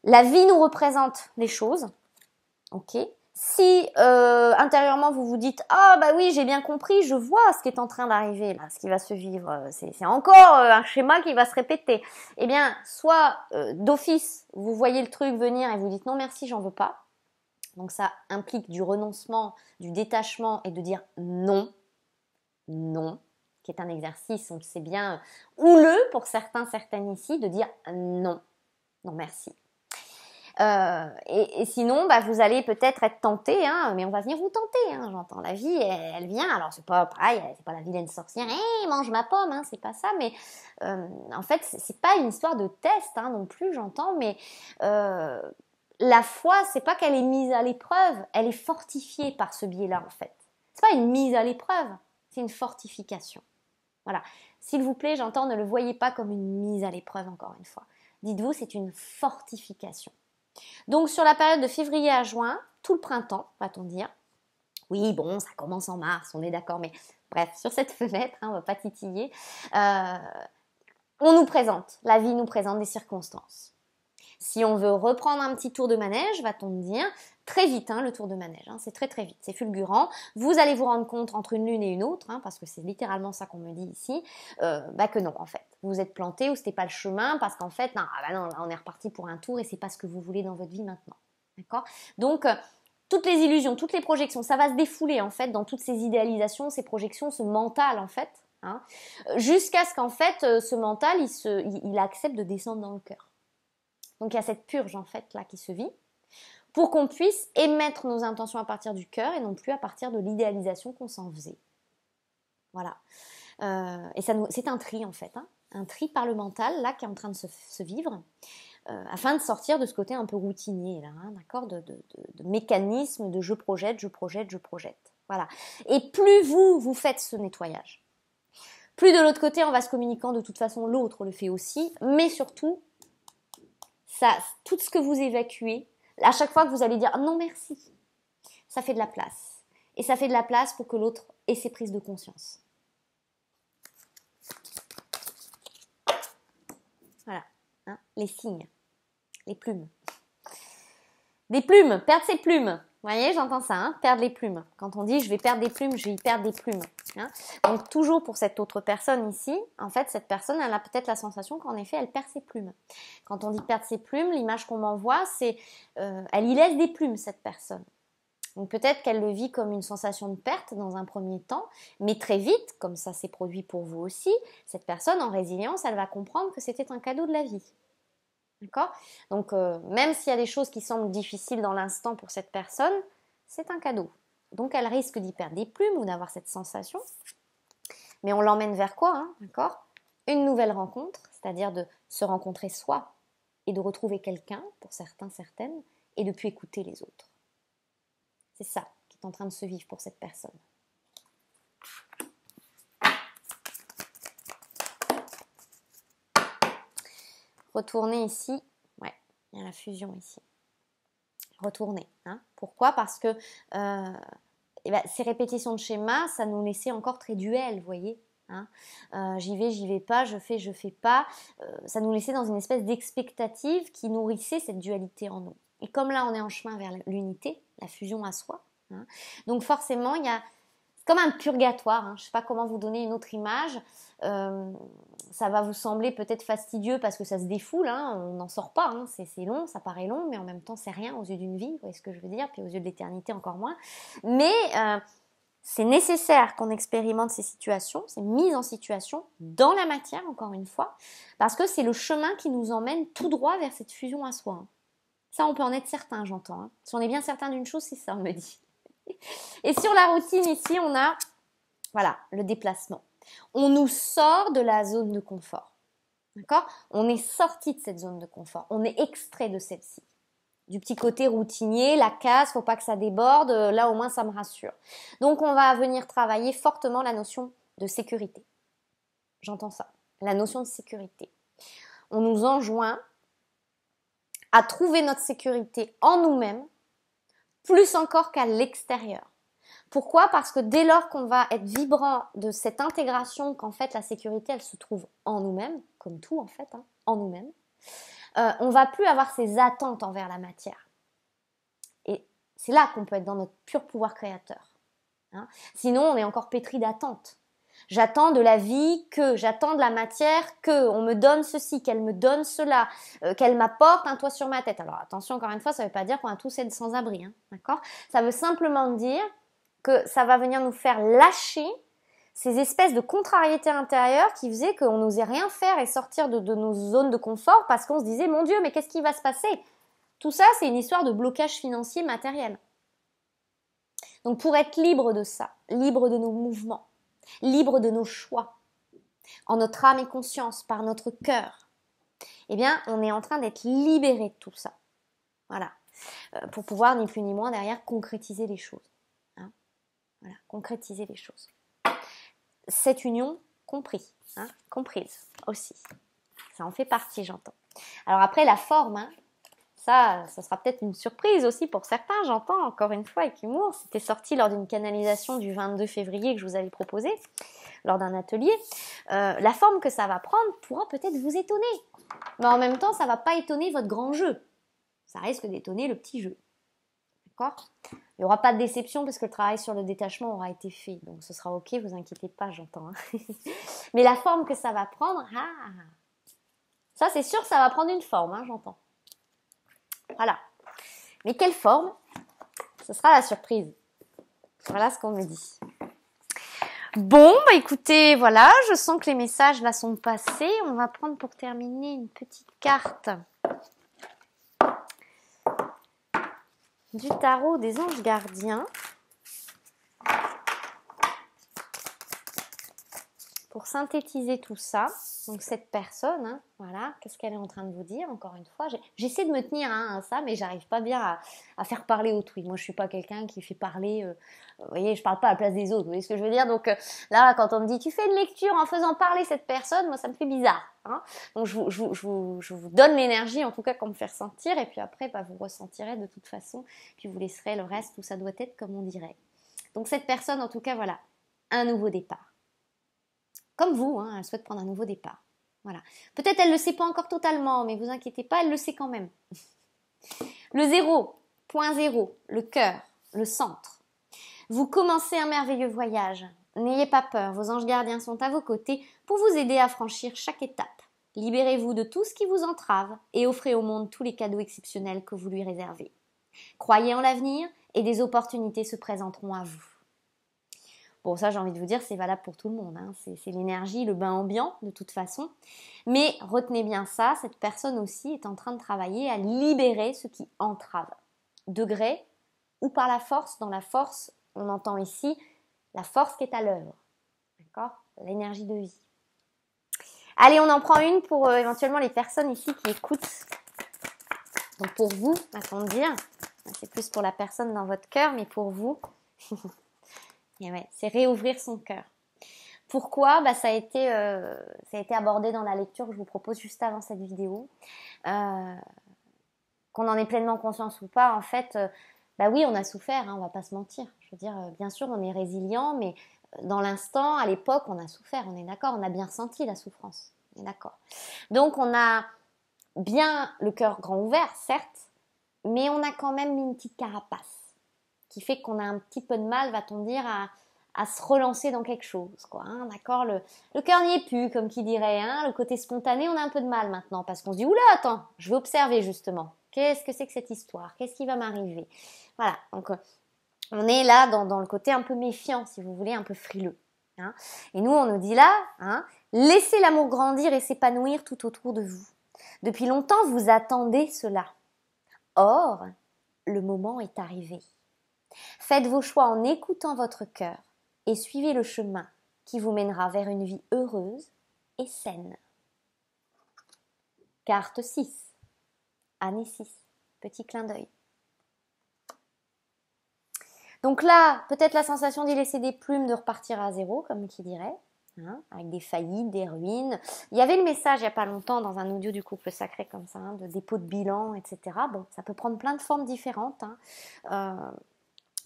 la vie nous représente des choses. Ok si euh, intérieurement vous vous dites ah bah oui j'ai bien compris je vois ce qui est en train d'arriver bah, ce qui va se vivre euh, c'est encore euh, un schéma qui va se répéter eh bien soit d'office vous voyez le truc venir et vous dites non merci j'en veux pas donc ça implique du renoncement du détachement et de dire non non qui est un exercice, on le sait bien, euh, houleux pour certains, certaines ici, de dire euh, non, non merci. Euh, et, sinon, bah, vous allez peut-être être tenté, hein, mais on va venir vous tenter. Hein, j'entends la vie, elle, vient. Alors c'est pas pareil, c'est pas la vilaine sorcière. mange ma pomme, hein, c'est pas ça. Mais en fait, c'est pas une histoire de test non plus. J'entends, mais la foi, c'est pas qu'elle est mise à l'épreuve, elle est fortifiée par ce biais-là en fait. C'est pas une mise à l'épreuve, c'est une fortification. Voilà. S'il vous plaît, j'entends, ne le voyez pas comme une mise à l'épreuve, encore une fois. Dites-vous, c'est une fortification. Donc sur la période de février à juin, tout le printemps, va-t-on dire. Oui, bon, ça commence en mars, on est d'accord, mais bref, sur cette fenêtre, hein, on ne va pas titiller. Euh, on nous présente, la vie nous présente des circonstances. Si on veut reprendre un petit tour de manège, va-t-on dire, très vite hein, le tour de manège, hein, c'est très très vite, c'est fulgurant. Vous allez vous rendre compte entre une lune et une autre, hein, parce que c'est littéralement ça qu'on me dit ici, euh, bah que non en fait, vous êtes planté ou ce c'était pas le chemin, parce qu'en fait, ah bah on est reparti pour un tour et c'est pas ce que vous voulez dans votre vie maintenant, d'accord Donc euh, toutes les illusions, toutes les projections, ça va se défouler en fait dans toutes ces idéalisations, ces projections, ce mental en fait, hein, jusqu'à ce qu'en fait euh, ce mental il, il accepte de descendre dans le cœur. Donc il y a cette purge en fait là qui se vit pour qu'on puisse émettre nos intentions à partir du cœur et non plus à partir de l'idéalisation qu'on s'en faisait. Voilà. Euh, et ça c'est un tri en fait, hein. un tri par le mental là qui est en train de se, vivre. Euh, afin de sortir de ce côté un peu routinier, là, hein, d'accord de, mécanisme de je projette, je projette, je projette. Voilà. Et plus vous, vous faites ce nettoyage, plus de l'autre côté, on va se communiquant de toute façon, l'autre le fait aussi, mais surtout, tout ce que vous évacuez, à chaque fois que vous allez dire non merci, ça fait de la place. Et ça fait de la place pour que l'autre ait ses prises de conscience. Voilà, hein, les signes, les plumes. Des plumes, perdre ses plumes. Vous voyez, j'entends ça, hein, perdre les plumes. Quand on dit je vais perdre des plumes, je vais y perdre des plumes. Hein. Donc toujours pour cette autre personne ici, en fait, cette personne, elle a peut-être la sensation qu'en effet, elle perd ses plumes. Quand on dit perdre ses plumes, l'image qu'on m'envoie, c'est euh, elle y laisse des plumes, cette personne. Donc peut-être qu'elle le vit comme une sensation de perte dans un premier temps, mais très vite, comme ça s'est produit pour vous aussi, cette personne en résilience, elle va comprendre que c'était un cadeau de la vie. D'accord Donc, euh, même s'il y a des choses qui semblent difficiles dans l'instant pour cette personne, c'est un cadeau. Donc, elle risque d'y perdre des plumes ou d'avoir cette sensation. Mais on l'emmène vers quoi hein, D'accord Une nouvelle rencontre, c'est-à-dire de se rencontrer soi et de retrouver quelqu'un, pour certains, certaines, et de écouter les autres. C'est ça qui est en train de se vivre pour cette personne. Retourner ici. Ouais, il y a la fusion ici. Retourner, Hein. Pourquoi Parce que euh, eh ben, ces répétitions de schémas, ça nous laissait encore très duel, vous voyez Hein euh, j'y vais, j'y vais pas, je fais, je fais pas. Euh, ça nous laissait dans une espèce d'expectative qui nourrissait cette dualité en nous. Et comme là, on est en chemin vers l'unité, la fusion à soi. Hein, donc forcément, il y a comme un purgatoire. Hein. Je ne sais pas comment vous donner une autre image. Euh, ça va vous sembler peut-être fastidieux parce que ça se défoule. Hein. On n'en sort pas. Hein. C'est long, ça paraît long, mais en même temps, c'est rien aux yeux d'une vie. Vous voyez ce que je veux dire Puis aux yeux de l'éternité, encore moins. Mais euh, c'est nécessaire qu'on expérimente ces situations, ces mises en situation dans la matière, encore une fois, parce que c'est le chemin qui nous emmène tout droit vers cette fusion à soi. Ça, on peut en être certain, j'entends. Si on est bien certain d'une chose, c'est ça, on me dit. Et sur la routine, ici, on a, voilà, le déplacement. On nous sort de la zone de confort. D'accord On est sorti de cette zone de confort. On est extrait de celle-ci. Du petit côté routinier, la ne faut pas que ça déborde. Là, au moins, ça me rassure. Donc, on va venir travailler fortement la notion de sécurité. J'entends ça. La notion de sécurité. On nous enjoint à trouver notre sécurité en nous-mêmes plus encore qu'à l'extérieur. Pourquoi Parce que dès lors qu'on va être vibrant de cette intégration qu'en fait la sécurité, elle se trouve en nous-mêmes, comme tout en fait, hein, en nous-mêmes, euh, on va plus avoir ces attentes envers la matière. Et c'est là qu'on peut être dans notre pur pouvoir créateur. Hein. Sinon, on est encore pétri d'attentes. J'attends de la vie que, j'attends de la matière que, on me donne ceci, qu'elle me donne cela, euh, qu'elle m'apporte un toit sur ma tête. Alors attention, encore une fois, ça ne veut pas dire qu'on va tous être sans abri, hein, d'accord Ça veut simplement dire que ça va venir nous faire lâcher ces espèces de contrariétés intérieures qui faisaient qu'on n'osait rien faire et sortir de nos zones de confort parce qu'on se disait, mon Dieu, mais qu'est-ce qui va se passer Tout ça, c'est une histoire de blocage financier matériel. Donc pour être libre de ça, libre de nos mouvements, libre de nos choix, en notre âme et conscience, par notre cœur, eh bien, on est en train d'être libéré de tout ça. Voilà. Euh, pour pouvoir, ni plus ni moins, derrière, concrétiser les choses. Hein. voilà, concrétiser les choses. Cette union comprise. Hein, comprise aussi. Ça en fait partie, j'entends. Alors après, la forme, hein, ça, ça sera peut-être une surprise aussi pour certains, j'entends encore une fois avec humour. C'était sorti lors d'une canalisation du 22 février que je vous avais proposé lors d'un atelier. Euh, la forme que ça va prendre pourra peut-être vous étonner. Mais en même temps, ça ne va pas étonner votre grand jeu. Ça risque d'étonner le petit jeu. D'accord Il n'y aura pas de déception puisque le travail sur le détachement aura été fait. Donc ce sera ok, vous inquiétez pas, j'entends. Hein. Mais la forme que ça va prendre, ah ça c'est sûr, ça va prendre une forme, hein, j'entends. Voilà. Mais quelle forme Ce sera la surprise. Voilà ce qu'on me dit. Bon, bah écoutez, voilà, je sens que les messages là sont passés. On va prendre pour terminer une petite carte du tarot des anges gardiens. pour synthétiser tout ça, donc cette personne, hein, voilà, qu'est-ce qu'elle est en train de vous dire Encore une fois, j'essaie de me tenir hein, à ça, mais j'arrive pas bien à, faire parler autrui. Moi, je suis pas quelqu'un qui fait parler. Euh, vous voyez, je parle pas à la place des autres. Vous voyez ce que je veux dire Donc euh, là, quand on me dit tu fais une lecture en faisant parler cette personne, moi, ça me fait bizarre. Hein. donc je vous, donne l'énergie, en tout cas, qu'on me fait ressentir, et puis après, bah, vous ressentirez de toute façon, puis vous laisserez le reste où ça doit être, comme on dirait. Donc cette personne, en tout cas, voilà, un nouveau départ comme vous, hein, elle souhaite prendre un nouveau départ. Voilà. Peut-être elle ne le sait pas encore totalement, mais vous inquiétez pas, elle le sait quand même. Le zéro, point zéro, le cœur, le centre. Vous commencez un merveilleux voyage. N'ayez pas peur, vos anges gardiens sont à vos côtés pour vous aider à franchir chaque étape. Libérez-vous de tout ce qui vous entrave et offrez au monde tous les cadeaux exceptionnels que vous lui réservez. Croyez en l'avenir et des opportunités se présenteront à vous. Bon, ça, j'ai envie de vous dire, c'est valable pour tout le monde. Hein. C'est l'énergie, le bain ambiant, de toute façon. Mais retenez bien ça, cette personne aussi est en train de travailler à libérer ce qui entrave. Degré ou par la force. Dans la force, on entend ici la force qui est à l'œuvre. D'accord L'énergie de vie. Allez, on en prend une pour euh, éventuellement les personnes ici qui écoutent. Donc pour vous, va dire. C'est plus pour la personne dans votre cœur, mais pour vous. c'est réouvrir son cœur. Pourquoi bah, ça, a été, euh, ça a été abordé dans la lecture que je vous propose juste avant cette vidéo. Euh, qu'on en ait pleinement conscience ou pas, en fait, euh, bah oui, on a souffert, on hein, on va pas se mentir. Je veux dire, bien sûr, on est résilient, mais dans l'instant, à l'époque, on a souffert, on est d'accord, on a bien senti la souffrance, d'accord. Donc, on a bien le cœur grand ouvert, certes, mais on a quand même une petite carapace qui fait qu'on a un petit peu de mal, va-t-on dire, à, se relancer dans quelque chose, quoi. Hein, d'accord, le, cœur n'y est plus, comme qui dirait. Hein, le côté spontané, on a un peu de mal maintenant parce qu'on se dit oula, attends, je vais observer justement. Qu'est-ce que c'est que cette histoire Qu'est-ce qui va m'arriver Voilà. Donc euh, on est là dans, le côté un peu méfiant, si vous voulez, un peu frileux. Hein. Et nous, on nous dit là, laissez l'amour grandir et s'épanouir tout autour de vous. Depuis longtemps, vous attendez cela. Or, le moment est arrivé. Faites vos choix en écoutant votre cœur et suivez le chemin qui vous mènera vers une vie heureuse et saine. Carte 6. Année 6. Petit clin d'œil. Donc là, peut-être la sensation d'y laisser des plumes, de repartir à zéro, comme qui dirait, hein, avec des faillites, des ruines. Il y avait le message il n'y a pas longtemps dans un audio du couple sacré comme ça, hein, de dépôt de bilan, etc. Bon, ça peut prendre plein de formes différentes. Hein. Euh,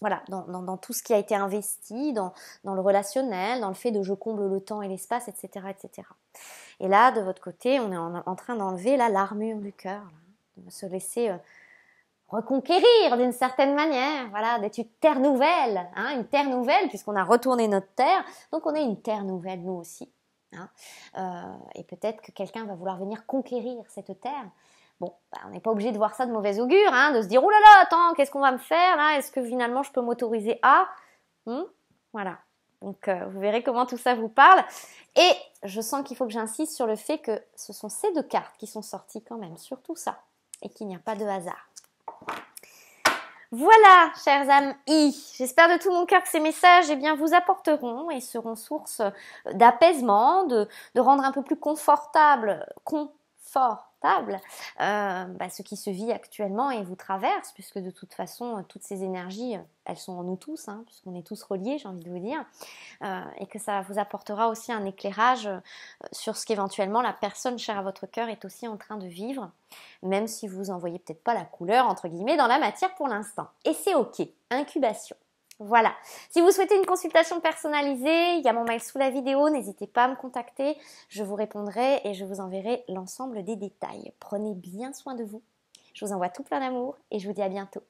voilà, dans, tout ce qui a été investi, dans, le relationnel, dans le fait de je comble le temps et l'espace, etc., etc. Et là, de votre côté, on est en, train d'enlever l'armure du cœur, de se laisser euh, reconquérir d'une certaine manière, voilà, d'être une terre nouvelle, hein, une terre nouvelle puisqu'on a retourné notre terre, donc on est une terre nouvelle nous aussi. Hein. Euh, et peut-être que quelqu'un va vouloir venir conquérir cette terre Bon, bah, on n'est pas obligé de voir ça de mauvais augure, hein, de se dire, oh là là, attends, qu'est-ce qu'on va me faire là Est-ce que finalement je peux m'autoriser à hmm? Voilà. Donc euh, vous verrez comment tout ça vous parle. Et je sens qu'il faut que j'insiste sur le fait que ce sont ces deux cartes qui sont sorties quand même sur tout ça et qu'il n'y a pas de hasard. Voilà, chers amis, j'espère de tout mon cœur que ces messages eh bien, vous apporteront et seront source d'apaisement, de rendre un peu plus confortable, confort, euh, bah, ce qui se vit actuellement et vous traverse, puisque de toute façon, euh, toutes ces énergies, euh, elles sont en nous tous, hein, puisqu'on est tous reliés, j'ai envie de vous dire, et que ça vous apportera aussi un éclairage sur ce qu'éventuellement la personne chère à votre cœur est aussi en train de vivre, même si vous en voyez peut-être pas la couleur, entre guillemets, dans la matière pour l'instant. Et c'est OK, incubation. Voilà. Si vous souhaitez une consultation personnalisée, il y a mon mail sous la vidéo, n'hésitez pas à me contacter, je vous répondrai et je vous enverrai l'ensemble des détails. Prenez bien soin de vous. Je vous envoie tout plein d'amour et je vous dis à bientôt.